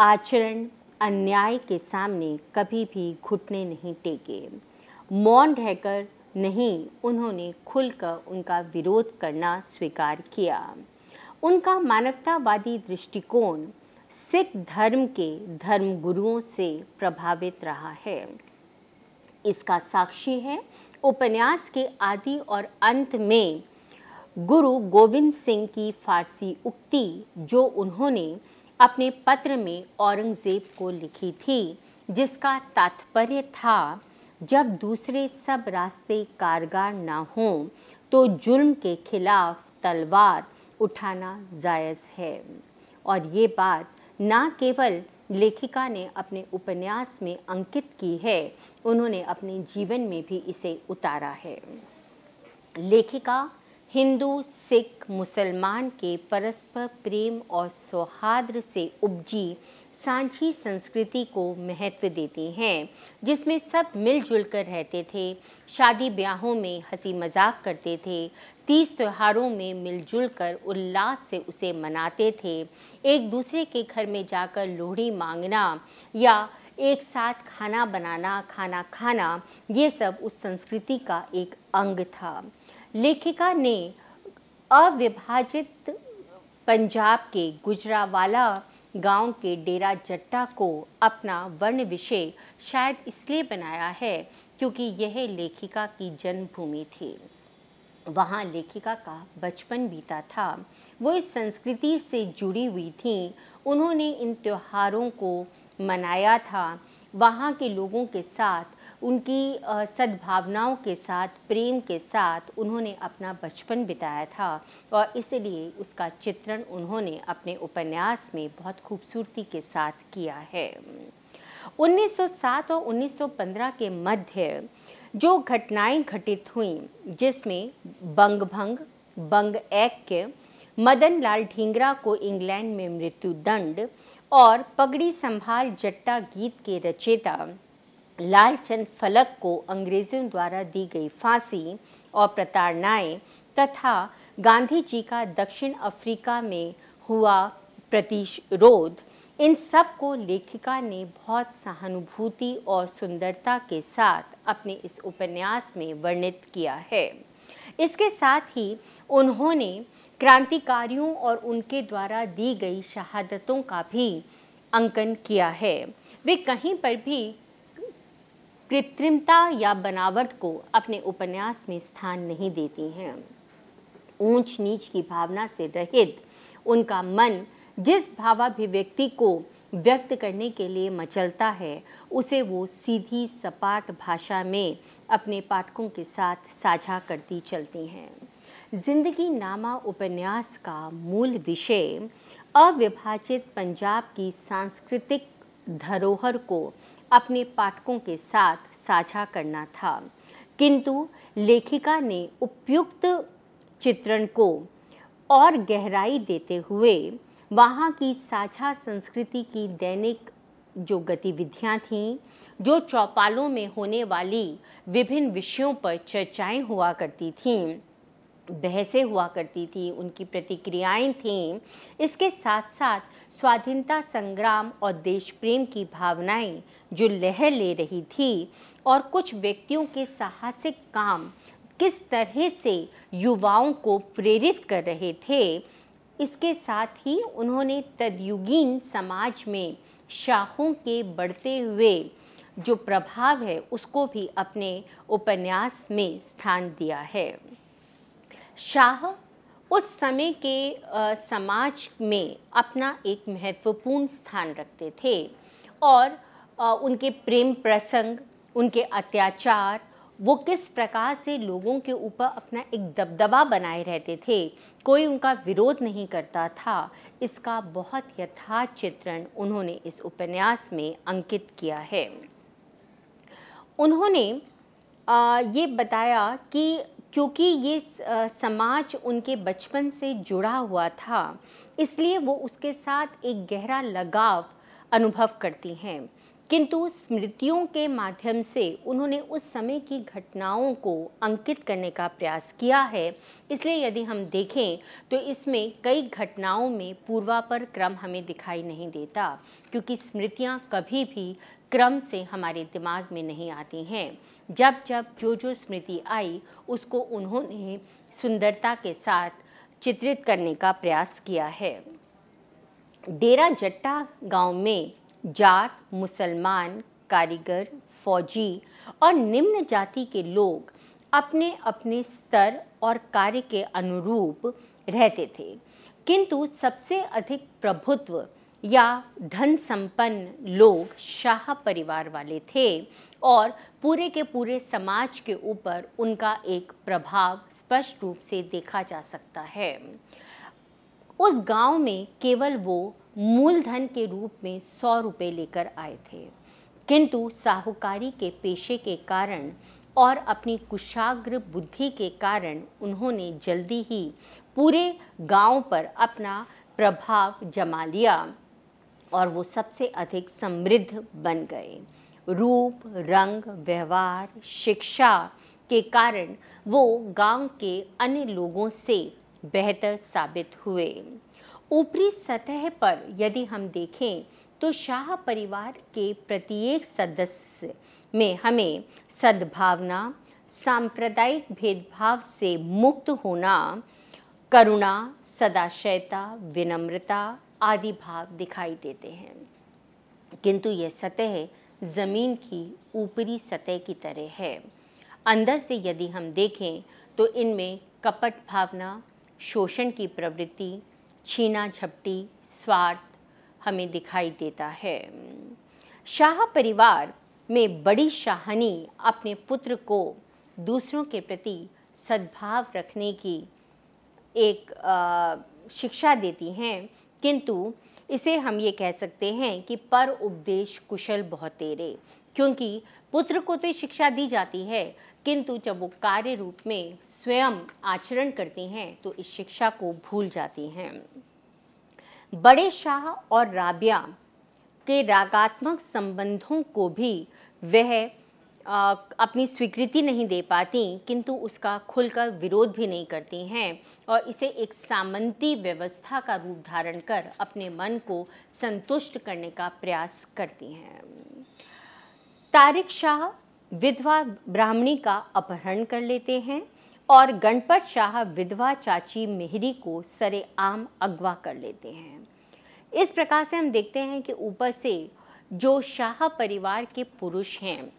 आचरण अन्याय के सामने कभी भी घुटने नहीं टेके मौन रहकर नहीं उन्होंने खुलकर उनका विरोध करना स्वीकार किया उनका मानवतावादी दृष्टिकोण सिख धर्म के धर्म गुरुओं से प्रभावित रहा है इसका साक्षी है उपन्यास के आदि और अंत में गुरु गोविंद सिंह की फारसी उक्ति जो उन्होंने अपने पत्र में औरंगजेब को लिखी थी जिसका तात्पर्य था जब दूसरे सब रास्ते कारगर ना हों तो जुल्म के खिलाफ तलवार उठाना जायज़ है और ये बात ना केवल लेखिका ने अपने उपन्यास में अंकित की है उन्होंने अपने जीवन में भी इसे उतारा है लेखिका हिंदू सिख मुसलमान के परस्पर प्रेम और सौहार्द से उपजी सांझी संस्कृति को महत्व देते हैं जिसमें सब मिलजुल कर रहते थे शादी ब्याहों में हंसी मजाक करते थे तीज त्योहारों में मिलजुल कर उल्लास से उसे मनाते थे एक दूसरे के घर में जाकर लोहड़ी मांगना या एक साथ खाना बनाना खाना खाना ये सब उस संस्कृति का एक अंग था लेखिका ने अविभाजित पंजाब के गुजरावाला गांव के डेरा जट्टा को अपना वर्ण विषय शायद इसलिए बनाया है क्योंकि यह लेखिका की जन्मभूमि थी वहाँ लेखिका का बचपन बीता था वो इस संस्कृति से जुड़ी हुई थी उन्होंने इन त्योहारों को मनाया था वहाँ के लोगों के साथ उनकी सद्भावनाओं के साथ प्रेम के साथ उन्होंने अपना बचपन बिताया था और इसलिए उसका चित्रण उन्होंने अपने उपन्यास में बहुत खूबसूरती के साथ किया है 1907 और 1915 के मध्य जो घटनाएं घटित हुई जिसमें बंग भंग बंग ऐक्य मदन लाल ढींगरा को इंग्लैंड में मृत्युदंड और पगड़ी संभाल जट्टा गीत के रचेता लालचंद फलक को अंग्रेजों द्वारा दी गई फांसी और प्रताड़नाएं तथा गांधी जी का दक्षिण अफ्रीका में हुआ प्रतिरोध इन सब को लेखिका ने बहुत सहानुभूति और सुंदरता के साथ अपने इस उपन्यास में वर्णित किया है इसके साथ ही उन्होंने क्रांतिकारियों और उनके द्वारा दी गई शहादतों का भी अंकन किया है वे कहीं पर भी कृत्रिमता या बनावट को अपने उपन्यास में स्थान नहीं देती हैं ऊंच नीच की भावना से रहित उनका मन जिस भावाभिव्यक्ति को व्यक्त करने के लिए मचलता है उसे वो सीधी सपाट भाषा में अपने पाठकों के साथ साझा करती चलती हैं जिंदगी नामा उपन्यास का मूल विषय अविभाजित पंजाब की सांस्कृतिक धरोहर को अपने पाठकों के साथ साझा करना था किंतु लेखिका ने उपयुक्त चित्रण को और गहराई देते हुए वहाँ की साझा संस्कृति की दैनिक जो गतिविधियाँ थीं जो चौपालों में होने वाली विभिन्न विषयों पर चर्चाएं हुआ करती थीं बहसें हुआ करती थी उनकी प्रतिक्रियाएं थीं इसके साथ साथ स्वाधीनता संग्राम और देश प्रेम की भावनाएं जो लहर ले रही थी और कुछ व्यक्तियों के साहसिक काम किस तरह से युवाओं को प्रेरित कर रहे थे इसके साथ ही उन्होंने तदयुगीन समाज में शाहों के बढ़ते हुए जो प्रभाव है उसको भी अपने उपन्यास में स्थान दिया है शाह उस समय के आ, समाज में अपना एक महत्वपूर्ण स्थान रखते थे और आ, उनके प्रेम प्रसंग उनके अत्याचार वो किस प्रकार से लोगों के ऊपर अपना एक दबदबा बनाए रहते थे कोई उनका विरोध नहीं करता था इसका बहुत यथार्थ चित्रण उन्होंने इस उपन्यास में अंकित किया है उन्होंने ये बताया कि क्योंकि ये समाज उनके बचपन से जुड़ा हुआ था इसलिए वो उसके साथ एक गहरा लगाव अनुभव करती हैं किंतु स्मृतियों के माध्यम से उन्होंने उस समय की घटनाओं को अंकित करने का प्रयास किया है इसलिए यदि हम देखें तो इसमें कई घटनाओं में पूर्वापर क्रम हमें दिखाई नहीं देता क्योंकि स्मृतियाँ कभी भी क्रम से हमारे दिमाग में नहीं आती हैं जब जब जो जो स्मृति आई उसको उन्होंने सुंदरता के साथ चित्रित करने का प्रयास किया है डेरा जट्टा गांव में जाट मुसलमान कारीगर फौजी और निम्न जाति के लोग अपने अपने स्तर और कार्य के अनुरूप रहते थे किंतु सबसे अधिक प्रभुत्व या धन संपन्न लोग शाह परिवार वाले थे और पूरे के पूरे समाज के ऊपर उनका एक प्रभाव स्पष्ट रूप से देखा जा सकता है उस गांव में केवल वो मूलधन के रूप में सौ रुपये लेकर आए थे किंतु साहूकारी के पेशे के कारण और अपनी कुशाग्र बुद्धि के कारण उन्होंने जल्दी ही पूरे गांव पर अपना प्रभाव जमा लिया और वो सबसे अधिक समृद्ध बन गए रूप रंग व्यवहार शिक्षा के कारण वो गांव के अन्य लोगों से बेहतर साबित हुए ऊपरी सतह पर यदि हम देखें तो शाह परिवार के प्रत्येक सदस्य में हमें सद्भावना सांप्रदायिक भेदभाव से मुक्त होना करुणा सदाशयता विनम्रता आदि भाव दिखाई देते हैं किंतु यह सतह ज़मीन की ऊपरी सतह की तरह है अंदर से यदि हम देखें तो इनमें कपट भावना शोषण की प्रवृत्ति छीना झपटी स्वार्थ हमें दिखाई देता है शाह परिवार में बड़ी शाहनी अपने पुत्र को दूसरों के प्रति सद्भाव रखने की एक आ, शिक्षा देती हैं किंतु इसे हम ये कह सकते हैं कि पर उपदेश कुशल बहुत तेरे क्योंकि पुत्र को तो शिक्षा दी जाती है किंतु जब वो कार्य रूप में स्वयं आचरण करती हैं तो इस शिक्षा को भूल जाती हैं बड़े शाह और राबिया के रागात्मक संबंधों को भी वह अपनी स्वीकृति नहीं दे पाती किंतु उसका खुलकर विरोध भी नहीं करती हैं और इसे एक सामंती व्यवस्था का रूप धारण कर अपने मन को संतुष्ट करने का प्रयास करती हैं तारिक शाह विधवा ब्राह्मणी का अपहरण कर लेते हैं और गणपत शाह विधवा चाची मेहरी को सरेआम अगवा कर लेते हैं इस प्रकार से हम देखते हैं कि ऊपर से जो शाह परिवार के पुरुष हैं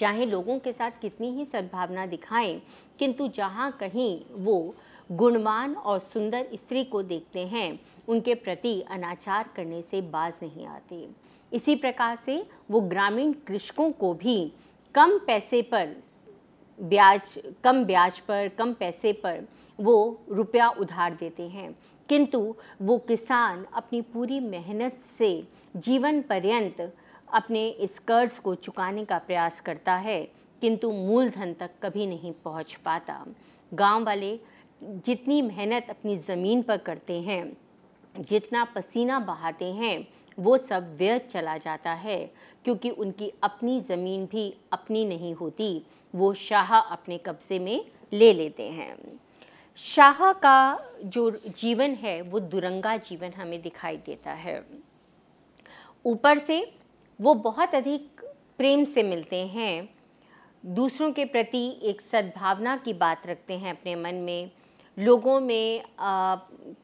चाहे लोगों के साथ कितनी ही सद्भावना दिखाएं किंतु जहाँ कहीं वो गुणवान और सुंदर स्त्री को देखते हैं उनके प्रति अनाचार करने से बाज नहीं आते इसी प्रकार से वो ग्रामीण कृषकों को भी कम पैसे पर ब्याज कम ब्याज पर कम पैसे पर वो रुपया उधार देते हैं किंतु वो किसान अपनी पूरी मेहनत से जीवन पर्यंत अपने इस कर्ज को चुकाने का प्रयास करता है किंतु मूलधन तक कभी नहीं पहुंच पाता गांव वाले जितनी मेहनत अपनी ज़मीन पर करते हैं जितना पसीना बहाते हैं वो सब व्यर्थ चला जाता है क्योंकि उनकी अपनी ज़मीन भी अपनी नहीं होती वो शाह अपने कब्ज़े में ले लेते हैं शाह का जो जीवन है वो दुरंगा जीवन हमें दिखाई देता है ऊपर से वो बहुत अधिक प्रेम से मिलते हैं दूसरों के प्रति एक सद्भावना की बात रखते हैं अपने मन में लोगों में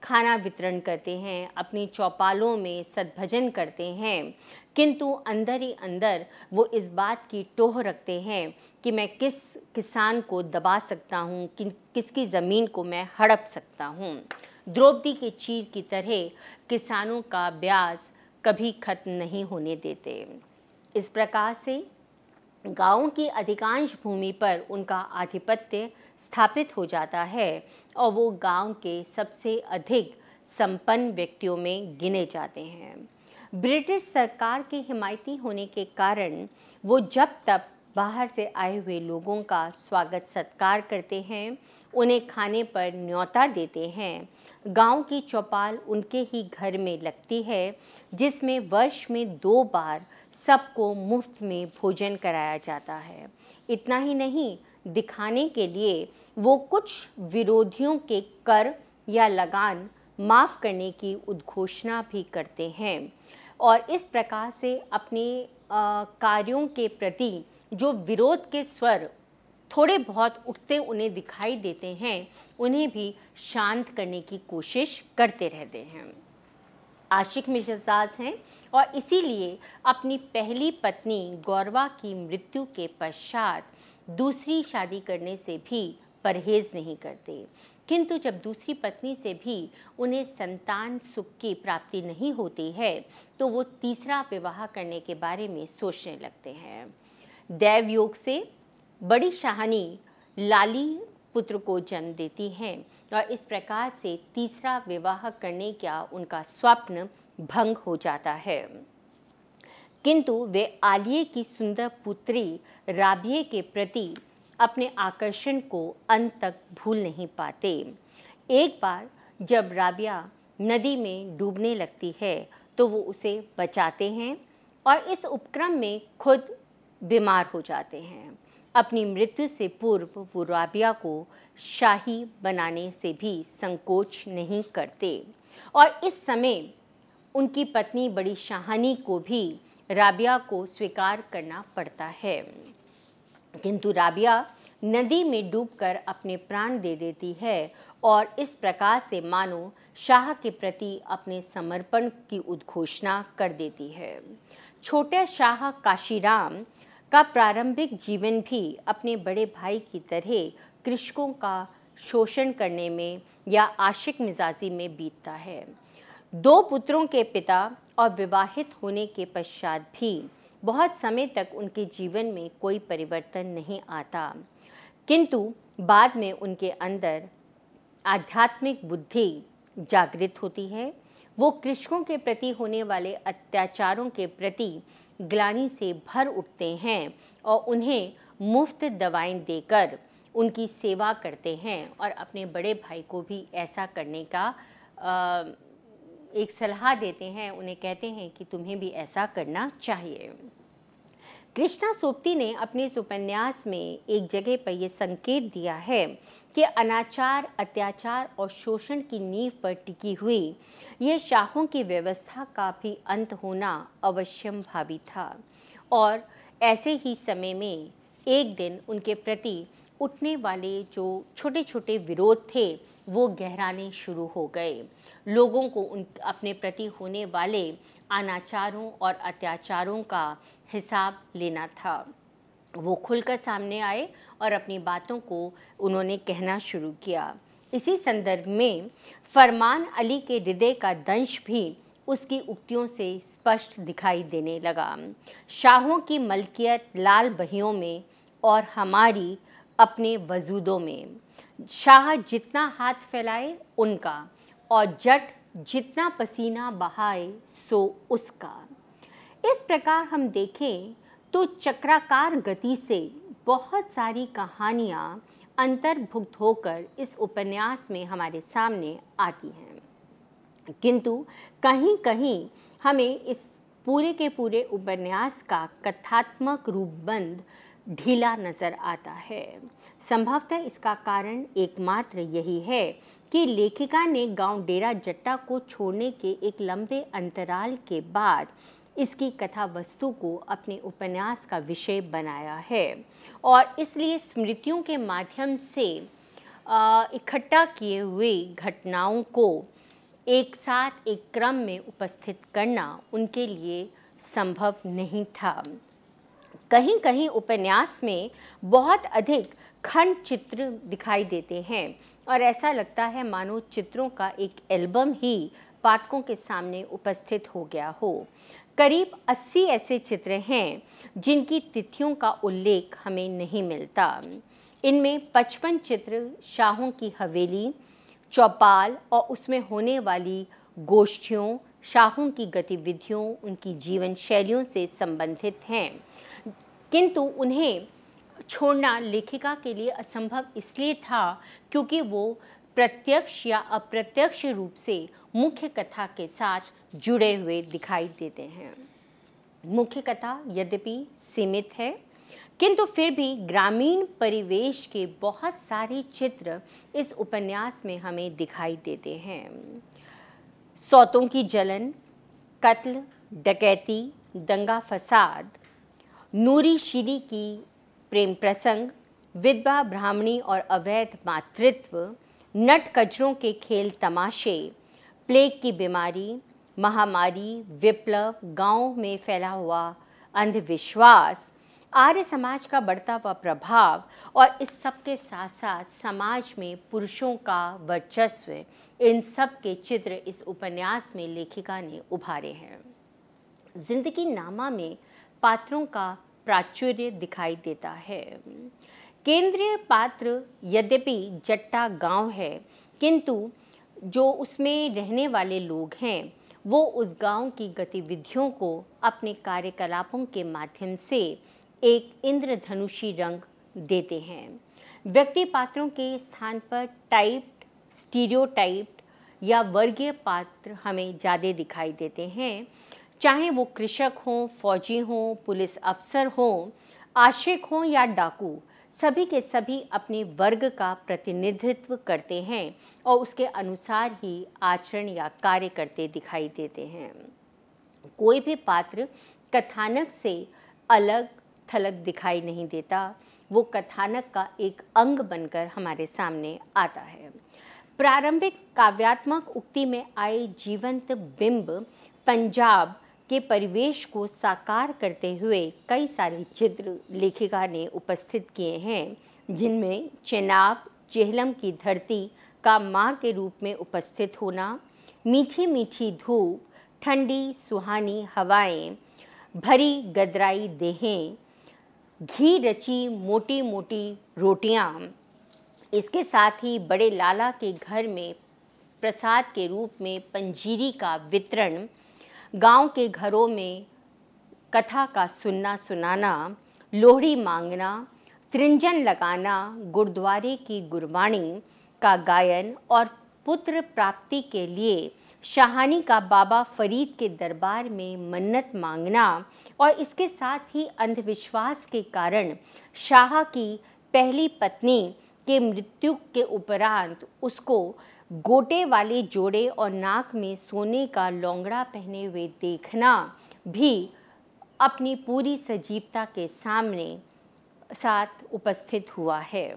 खाना वितरण करते हैं अपनी चौपालों में सदभजन करते हैं किंतु अंदर ही अंदर वो इस बात की टोह रखते हैं कि मैं किस किसान को दबा सकता हूँ कि किसकी ज़मीन को मैं हड़प सकता हूँ द्रौपदी के चीर की तरह किसानों का ब्याज कभी खत्म नहीं होने देते इस प्रकार से गांवों की अधिकांश भूमि पर उनका आधिपत्य स्थापित हो जाता है और वो गांव के सबसे अधिक संपन्न व्यक्तियों में गिने जाते हैं ब्रिटिश सरकार के हिमायती होने के कारण वो जब तक बाहर से आए हुए लोगों का स्वागत सत्कार करते हैं उन्हें खाने पर न्योता देते हैं गांव की चौपाल उनके ही घर में लगती है जिसमें वर्ष में दो बार सबको मुफ्त में भोजन कराया जाता है इतना ही नहीं दिखाने के लिए वो कुछ विरोधियों के कर या लगान माफ़ करने की उद्घोषणा भी करते हैं और इस प्रकार से अपने कार्यों के प्रति जो विरोध के स्वर थोड़े बहुत उठते उन्हें दिखाई देते हैं उन्हें भी शांत करने की कोशिश करते रहते हैं आशिक मिजाज हैं और इसीलिए अपनी पहली पत्नी गौरवा की मृत्यु के पश्चात दूसरी शादी करने से भी परहेज़ नहीं करते किंतु जब दूसरी पत्नी से भी उन्हें संतान सुख की प्राप्ति नहीं होती है तो वो तीसरा विवाह करने के बारे में सोचने लगते हैं दैव योग से बड़ी शाहनी लाली पुत्र को जन्म देती हैं और इस प्रकार से तीसरा विवाह करने का उनका स्वप्न भंग हो जाता है किंतु वे आलिए की सुंदर पुत्री राबिये के प्रति अपने आकर्षण को अंत तक भूल नहीं पाते एक बार जब राबिया नदी में डूबने लगती है तो वो उसे बचाते हैं और इस उपक्रम में खुद बीमार हो जाते हैं अपनी मृत्यु से पूर्व वो राबिया को शाही बनाने से भी संकोच नहीं करते और इस समय उनकी पत्नी बड़ी शाहानी को भी राबिया को स्वीकार करना पड़ता है किंतु राबिया नदी में डूबकर अपने प्राण दे देती है और इस प्रकार से मानो शाह के प्रति अपने समर्पण की उद्घोषणा कर देती है छोटे शाह काशीराम का प्रारंभिक जीवन भी अपने बड़े भाई की तरह कृषकों का शोषण करने में या आशिक मिजाजी में बीतता है दो पुत्रों के पिता और विवाहित होने के पश्चात भी बहुत समय तक उनके जीवन में कोई परिवर्तन नहीं आता किंतु बाद में उनके अंदर आध्यात्मिक बुद्धि जागृत होती है वो कृषकों के प्रति होने वाले अत्याचारों के प्रति ग्लानी से भर उठते हैं और उन्हें मुफ्त दवाएं देकर उनकी सेवा करते हैं और अपने बड़े भाई को भी ऐसा करने का आ, एक सलाह देते हैं उन्हें कहते हैं कि तुम्हें भी ऐसा करना चाहिए कृष्णा सोप्ती ने अपने इस उपन्यास में एक जगह पर यह संकेत दिया है कि अनाचार अत्याचार और शोषण की नींव पर टिकी हुई यह शाहों की व्यवस्था का भी अंत होना अवश्यम भावी था और ऐसे ही समय में एक दिन उनके प्रति उठने वाले जो छोटे छोटे विरोध थे वो गहराने शुरू हो गए लोगों को उन अपने प्रति होने वाले अनाचारों और अत्याचारों का हिसाब लेना था वो खुलकर सामने आए और अपनी बातों को उन्होंने कहना शुरू किया इसी संदर्भ में फरमान अली के हृदय का दंश भी उसकी उक्तियों से स्पष्ट दिखाई देने लगा शाहों की मलकियत लाल बहियों में और हमारी अपने वजूदों में शाह जितना हाथ फैलाए उनका और जट जितना पसीना बहाए सो उसका इस प्रकार हम देखें तो चक्राकार गति से बहुत सारी कहानियाँ अंतर्भुक्त होकर इस उपन्यास में हमारे सामने आती हैं किंतु कहीं कहीं हमें इस पूरे के पूरे उपन्यास का कथात्मक रूपबंध ढीला नज़र आता है संभवतः इसका कारण एकमात्र यही है कि लेखिका ने गांव डेरा जट्टा को छोड़ने के एक लंबे अंतराल के बाद इसकी कथा वस्तु को अपने उपन्यास का विषय बनाया है और इसलिए स्मृतियों के माध्यम से इकट्ठा किए हुए घटनाओं को एक साथ एक क्रम में उपस्थित करना उनके लिए संभव नहीं था कहीं कहीं उपन्यास में बहुत अधिक खंड चित्र दिखाई देते हैं और ऐसा लगता है मानो चित्रों का एक एल्बम ही पाठकों के सामने उपस्थित हो गया हो करीब 80 ऐसे चित्र हैं जिनकी तिथियों का उल्लेख हमें नहीं मिलता इनमें पचपन चित्र शाहों की हवेली चौपाल और उसमें होने वाली गोष्ठियों शाहों की गतिविधियों उनकी जीवन शैलियों से संबंधित हैं किंतु उन्हें छोड़ना लेखिका के लिए असंभव इसलिए था क्योंकि वो प्रत्यक्ष या अप्रत्यक्ष रूप से मुख्य कथा के साथ जुड़े हुए दिखाई देते हैं मुख्य कथा यद्यपि सीमित है किंतु फिर भी ग्रामीण परिवेश के बहुत सारे चित्र इस उपन्यास में हमें दिखाई देते हैं सौतों की जलन कत्ल डकैती दंगा फसाद नूरी शिरी की प्रेम प्रसंग विधवा ब्राह्मणी और अवैध मातृत्व नट कचरों के खेल तमाशे प्लेग की बीमारी महामारी विप्लव गांव में फैला हुआ अंधविश्वास आर्य समाज का बढ़ता हुआ प्रभाव और इस सब के साथ साथ समाज में पुरुषों का वर्चस्व इन सब के चित्र इस उपन्यास में लेखिका ने उभारे हैं जिंदगी नामा में पात्रों का प्राचुर्य दिखाई देता है केंद्रीय पात्र यद्यपि जट्टा गांव है किंतु जो उसमें रहने वाले लोग हैं वो उस गांव की गतिविधियों को अपने कार्यकलापों के माध्यम से एक इंद्रधनुषी रंग देते हैं व्यक्ति पात्रों के स्थान पर टाइप्ड स्टीरियोटाइप्ड या वर्गीय पात्र हमें ज़्यादा दिखाई देते हैं चाहे वो कृषक हों फौजी हों पुलिस अफसर हों आशिक हों या डाकू सभी के सभी अपने वर्ग का प्रतिनिधित्व करते हैं और उसके अनुसार ही आचरण या कार्य करते दिखाई देते हैं कोई भी पात्र कथानक से अलग थलग दिखाई नहीं देता वो कथानक का एक अंग बनकर हमारे सामने आता है प्रारंभिक काव्यात्मक उक्ति में आए जीवंत बिंब पंजाब के परिवेश को साकार करते हुए कई सारे चित्र लेखिका ने उपस्थित किए हैं जिनमें चेनाब चेहलम की धरती का माँ के रूप में उपस्थित होना मीठी मीठी धूप ठंडी सुहानी हवाएं भरी गदराई देहें घी रची मोटी मोटी रोटियां इसके साथ ही बड़े लाला के घर में प्रसाद के रूप में पंजीरी का वितरण गांव के घरों में कथा का सुनना सुनाना लोहड़ी मांगना त्रिंजन लगाना गुरुद्वारे की गुरबाणी का गायन और पुत्र प्राप्ति के लिए शाहानी का बाबा फरीद के दरबार में मन्नत मांगना और इसके साथ ही अंधविश्वास के कारण शाह की पहली पत्नी के मृत्यु के उपरांत उसको गोटे वाले जोड़े और नाक में सोने का लोंगड़ा पहने हुए देखना भी अपनी पूरी सजीवता के सामने साथ उपस्थित हुआ है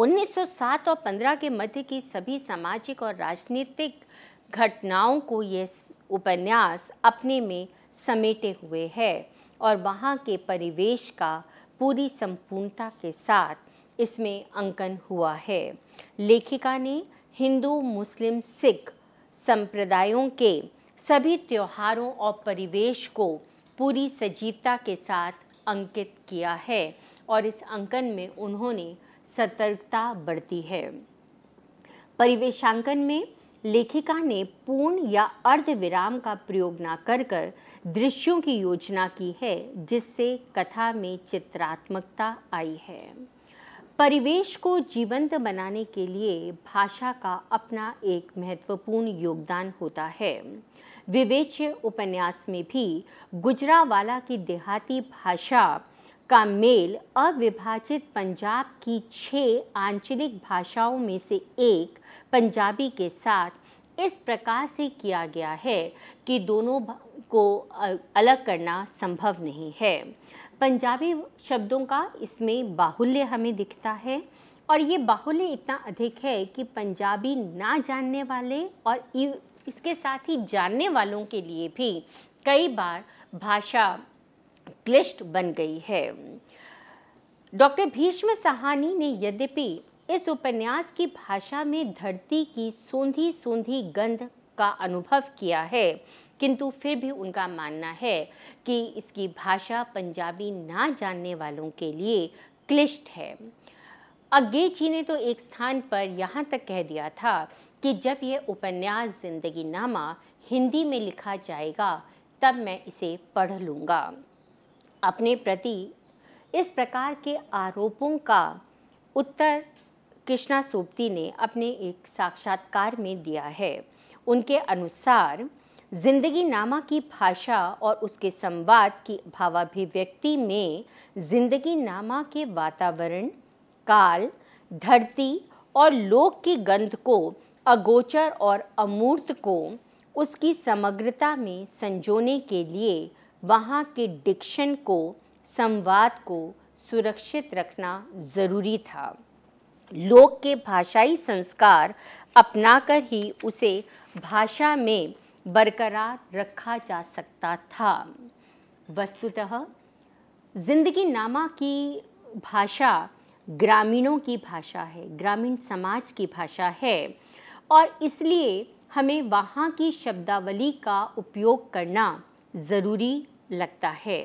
1907 और 15 के मध्य की सभी सामाजिक और राजनीतिक घटनाओं को यह उपन्यास अपने में समेटे हुए है और वहाँ के परिवेश का पूरी संपूर्णता के साथ इसमें अंकन हुआ है लेखिका ने हिंदू मुस्लिम सिख संप्रदायों के सभी त्योहारों और परिवेश को पूरी सजीवता के साथ अंकित किया है और इस अंकन में उन्होंने सतर्कता बढ़ती है परिवेशांकन में लेखिका ने पूर्ण या अर्ध विराम का प्रयोग ना कर कर दृश्यों की योजना की है जिससे कथा में चित्रात्मकता आई है परिवेश को जीवंत बनाने के लिए भाषा का अपना एक महत्वपूर्ण योगदान होता है विवेच्य उपन्यास में भी गुजरावाला की देहाती भाषा का मेल अविभाजित पंजाब की छह आंचलिक भाषाओं में से एक पंजाबी के साथ इस प्रकार से किया गया है कि दोनों को अलग करना संभव नहीं है पंजाबी शब्दों का इसमें बाहुल्य हमें दिखता है और ये बाहुल्य इतना अधिक है कि पंजाबी ना जानने वाले और इसके साथ ही जानने वालों के लिए भी कई बार भाषा क्लिष्ट बन गई है डॉक्टर भीष्म सहानी ने यद्यपि इस उपन्यास की भाषा में धरती की सोंधी सोंधी गंध का अनुभव किया है किंतु फिर भी उनका मानना है कि इसकी भाषा पंजाबी ना जानने वालों के लिए क्लिष्ट है जी ने तो एक स्थान पर यहाँ तक कह दिया था कि जब यह उपन्यास जिंदगी नामा हिंदी में लिखा जाएगा तब मैं इसे पढ़ लूँगा अपने प्रति इस प्रकार के आरोपों का उत्तर कृष्णा सोपती ने अपने एक साक्षात्कार में दिया है उनके अनुसार जिंदगी नामा की भाषा और उसके संवाद की भावाभिव्यक्ति में जिंदगी नामा के वातावरण काल धरती और लोक की गंध को अगोचर और अमूर्त को उसकी समग्रता में संजोने के लिए वहाँ के डिक्शन को संवाद को सुरक्षित रखना ज़रूरी था लोक के भाषाई संस्कार अपनाकर ही उसे भाषा में बरकरार रखा जा सकता था वस्तुतः जिंदगी नामा की भाषा ग्रामीणों की भाषा है ग्रामीण समाज की भाषा है और इसलिए हमें वहाँ की शब्दावली का उपयोग करना ज़रूरी लगता है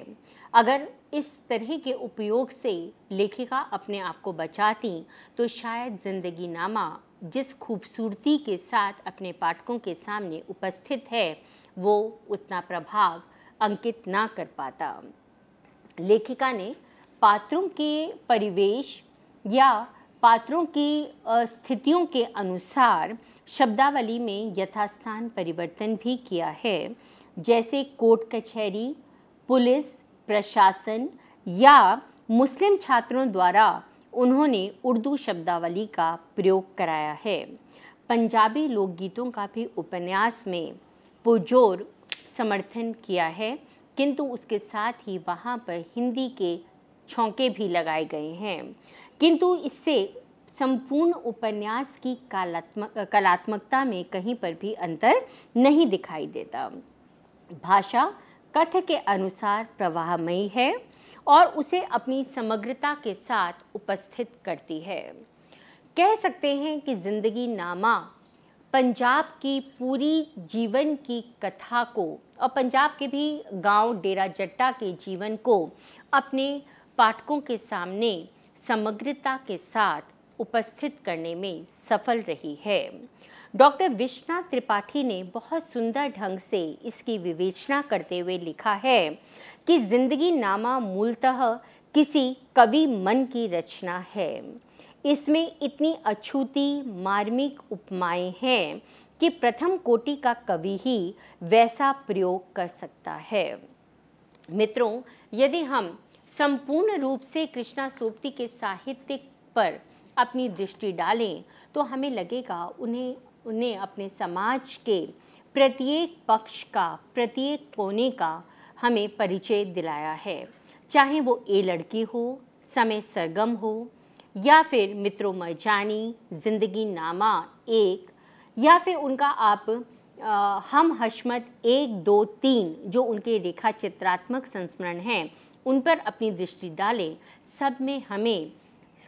अगर इस तरह के उपयोग से लेखिका अपने आप को बचाती तो शायद जिंदगी नामा जिस खूबसूरती के साथ अपने पाठकों के सामने उपस्थित है वो उतना प्रभाव अंकित ना कर पाता लेखिका ने पात्रों के परिवेश या पात्रों की स्थितियों के अनुसार शब्दावली में यथास्थान परिवर्तन भी किया है जैसे कोर्ट कचहरी पुलिस प्रशासन या मुस्लिम छात्रों द्वारा उन्होंने उर्दू शब्दावली का प्रयोग कराया है पंजाबी लोकगीतों का भी उपन्यास में पुरजोर समर्थन किया है किंतु उसके साथ ही वहाँ पर हिंदी के छौके भी लगाए गए हैं किंतु इससे संपूर्ण उपन्यास की कलात्मक कलात्मकता में कहीं पर भी अंतर नहीं दिखाई देता भाषा कथ के अनुसार प्रवाहमयी है और उसे अपनी समग्रता के साथ उपस्थित करती है कह सकते हैं कि जिंदगी नामा पंजाब की पूरी जीवन की कथा को और पंजाब के भी गांव डेरा जट्टा के जीवन को अपने पाठकों के सामने समग्रता के साथ उपस्थित करने में सफल रही है डॉक्टर विश्वनाथ त्रिपाठी ने बहुत सुंदर ढंग से इसकी विवेचना करते हुए लिखा है कि जिंदगी नामा मूलतः किसी कवि मन की रचना है इसमें इतनी अछूती मार्मिक उपमाएं हैं कि प्रथम कोटि का कवि ही वैसा प्रयोग कर सकता है मित्रों यदि हम संपूर्ण रूप से कृष्णा सोप्ती के साहित्य पर अपनी दृष्टि डालें तो हमें लगेगा उन्हें उन्हें अपने समाज के प्रत्येक पक्ष का प्रत्येक कोने का हमें परिचय दिलाया है चाहे वो ए लड़की हो समय सरगम हो या फिर मित्रों मजानी जिंदगी नामा एक या फिर उनका आप आ, हम हशमत एक दो तीन जो उनके रेखा चित्रात्मक संस्मरण हैं उन पर अपनी दृष्टि डालें सब में हमें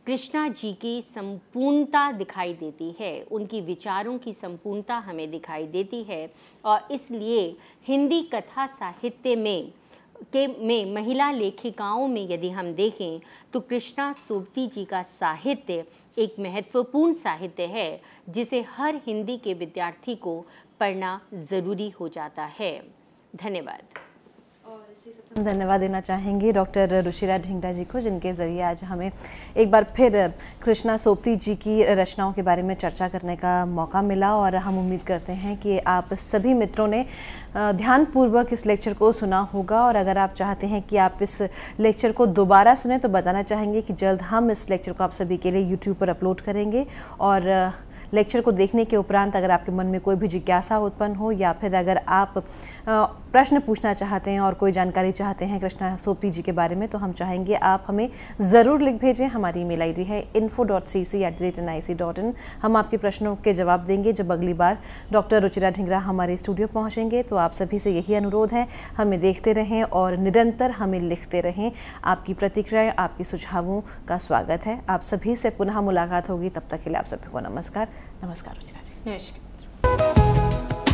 कृष्णा जी की संपूर्णता दिखाई देती है उनकी विचारों की संपूर्णता हमें दिखाई देती है और इसलिए हिंदी कथा साहित्य में के में महिला लेखिकाओं में यदि हम देखें तो कृष्णा सोबती जी का साहित्य एक महत्वपूर्ण साहित्य है जिसे हर हिंदी के विद्यार्थी को पढ़ना ज़रूरी हो जाता है धन्यवाद हम धन्यवाद देना चाहेंगे डॉक्टर रुशिरा ढिंगडा जी को जिनके ज़रिए आज हमें एक बार फिर कृष्णा सोपती जी की रचनाओं के बारे में चर्चा करने का मौका मिला और हम उम्मीद करते हैं कि आप सभी मित्रों ने ध्यानपूर्वक इस लेक्चर को सुना होगा और अगर आप चाहते हैं कि आप इस लेक्चर को दोबारा सुने तो बताना चाहेंगे कि जल्द हम इस लेक्चर को आप सभी के लिए यूट्यूब पर अपलोड करेंगे और लेक्चर को देखने के उपरांत अगर आपके मन में कोई भी जिज्ञासा उत्पन्न हो या फिर अगर आप प्रश्न पूछना चाहते हैं और कोई जानकारी चाहते हैं कृष्णा सोपती जी के बारे में तो हम चाहेंगे आप हमें ज़रूर लिख भेजें हमारी ईमेल आईडी है info dot C C at the rate N I C dot in हम आपके प्रश्नों के जवाब देंगे जब अगली बार डॉक्टर रुचिरा ढिंगरा हमारे स्टूडियो पहुँचेंगे तो आप सभी से यही अनुरोध है हमें देखते रहें और निरंतर हमें लिखते रहें आपकी प्रतिक्रिया आपके सुझावों का स्वागत है आप सभी से पुनः मुलाकात होगी तब तक के लिए आप सभी को नमस्कार नमस्कार रुचिरा जी नमस्कार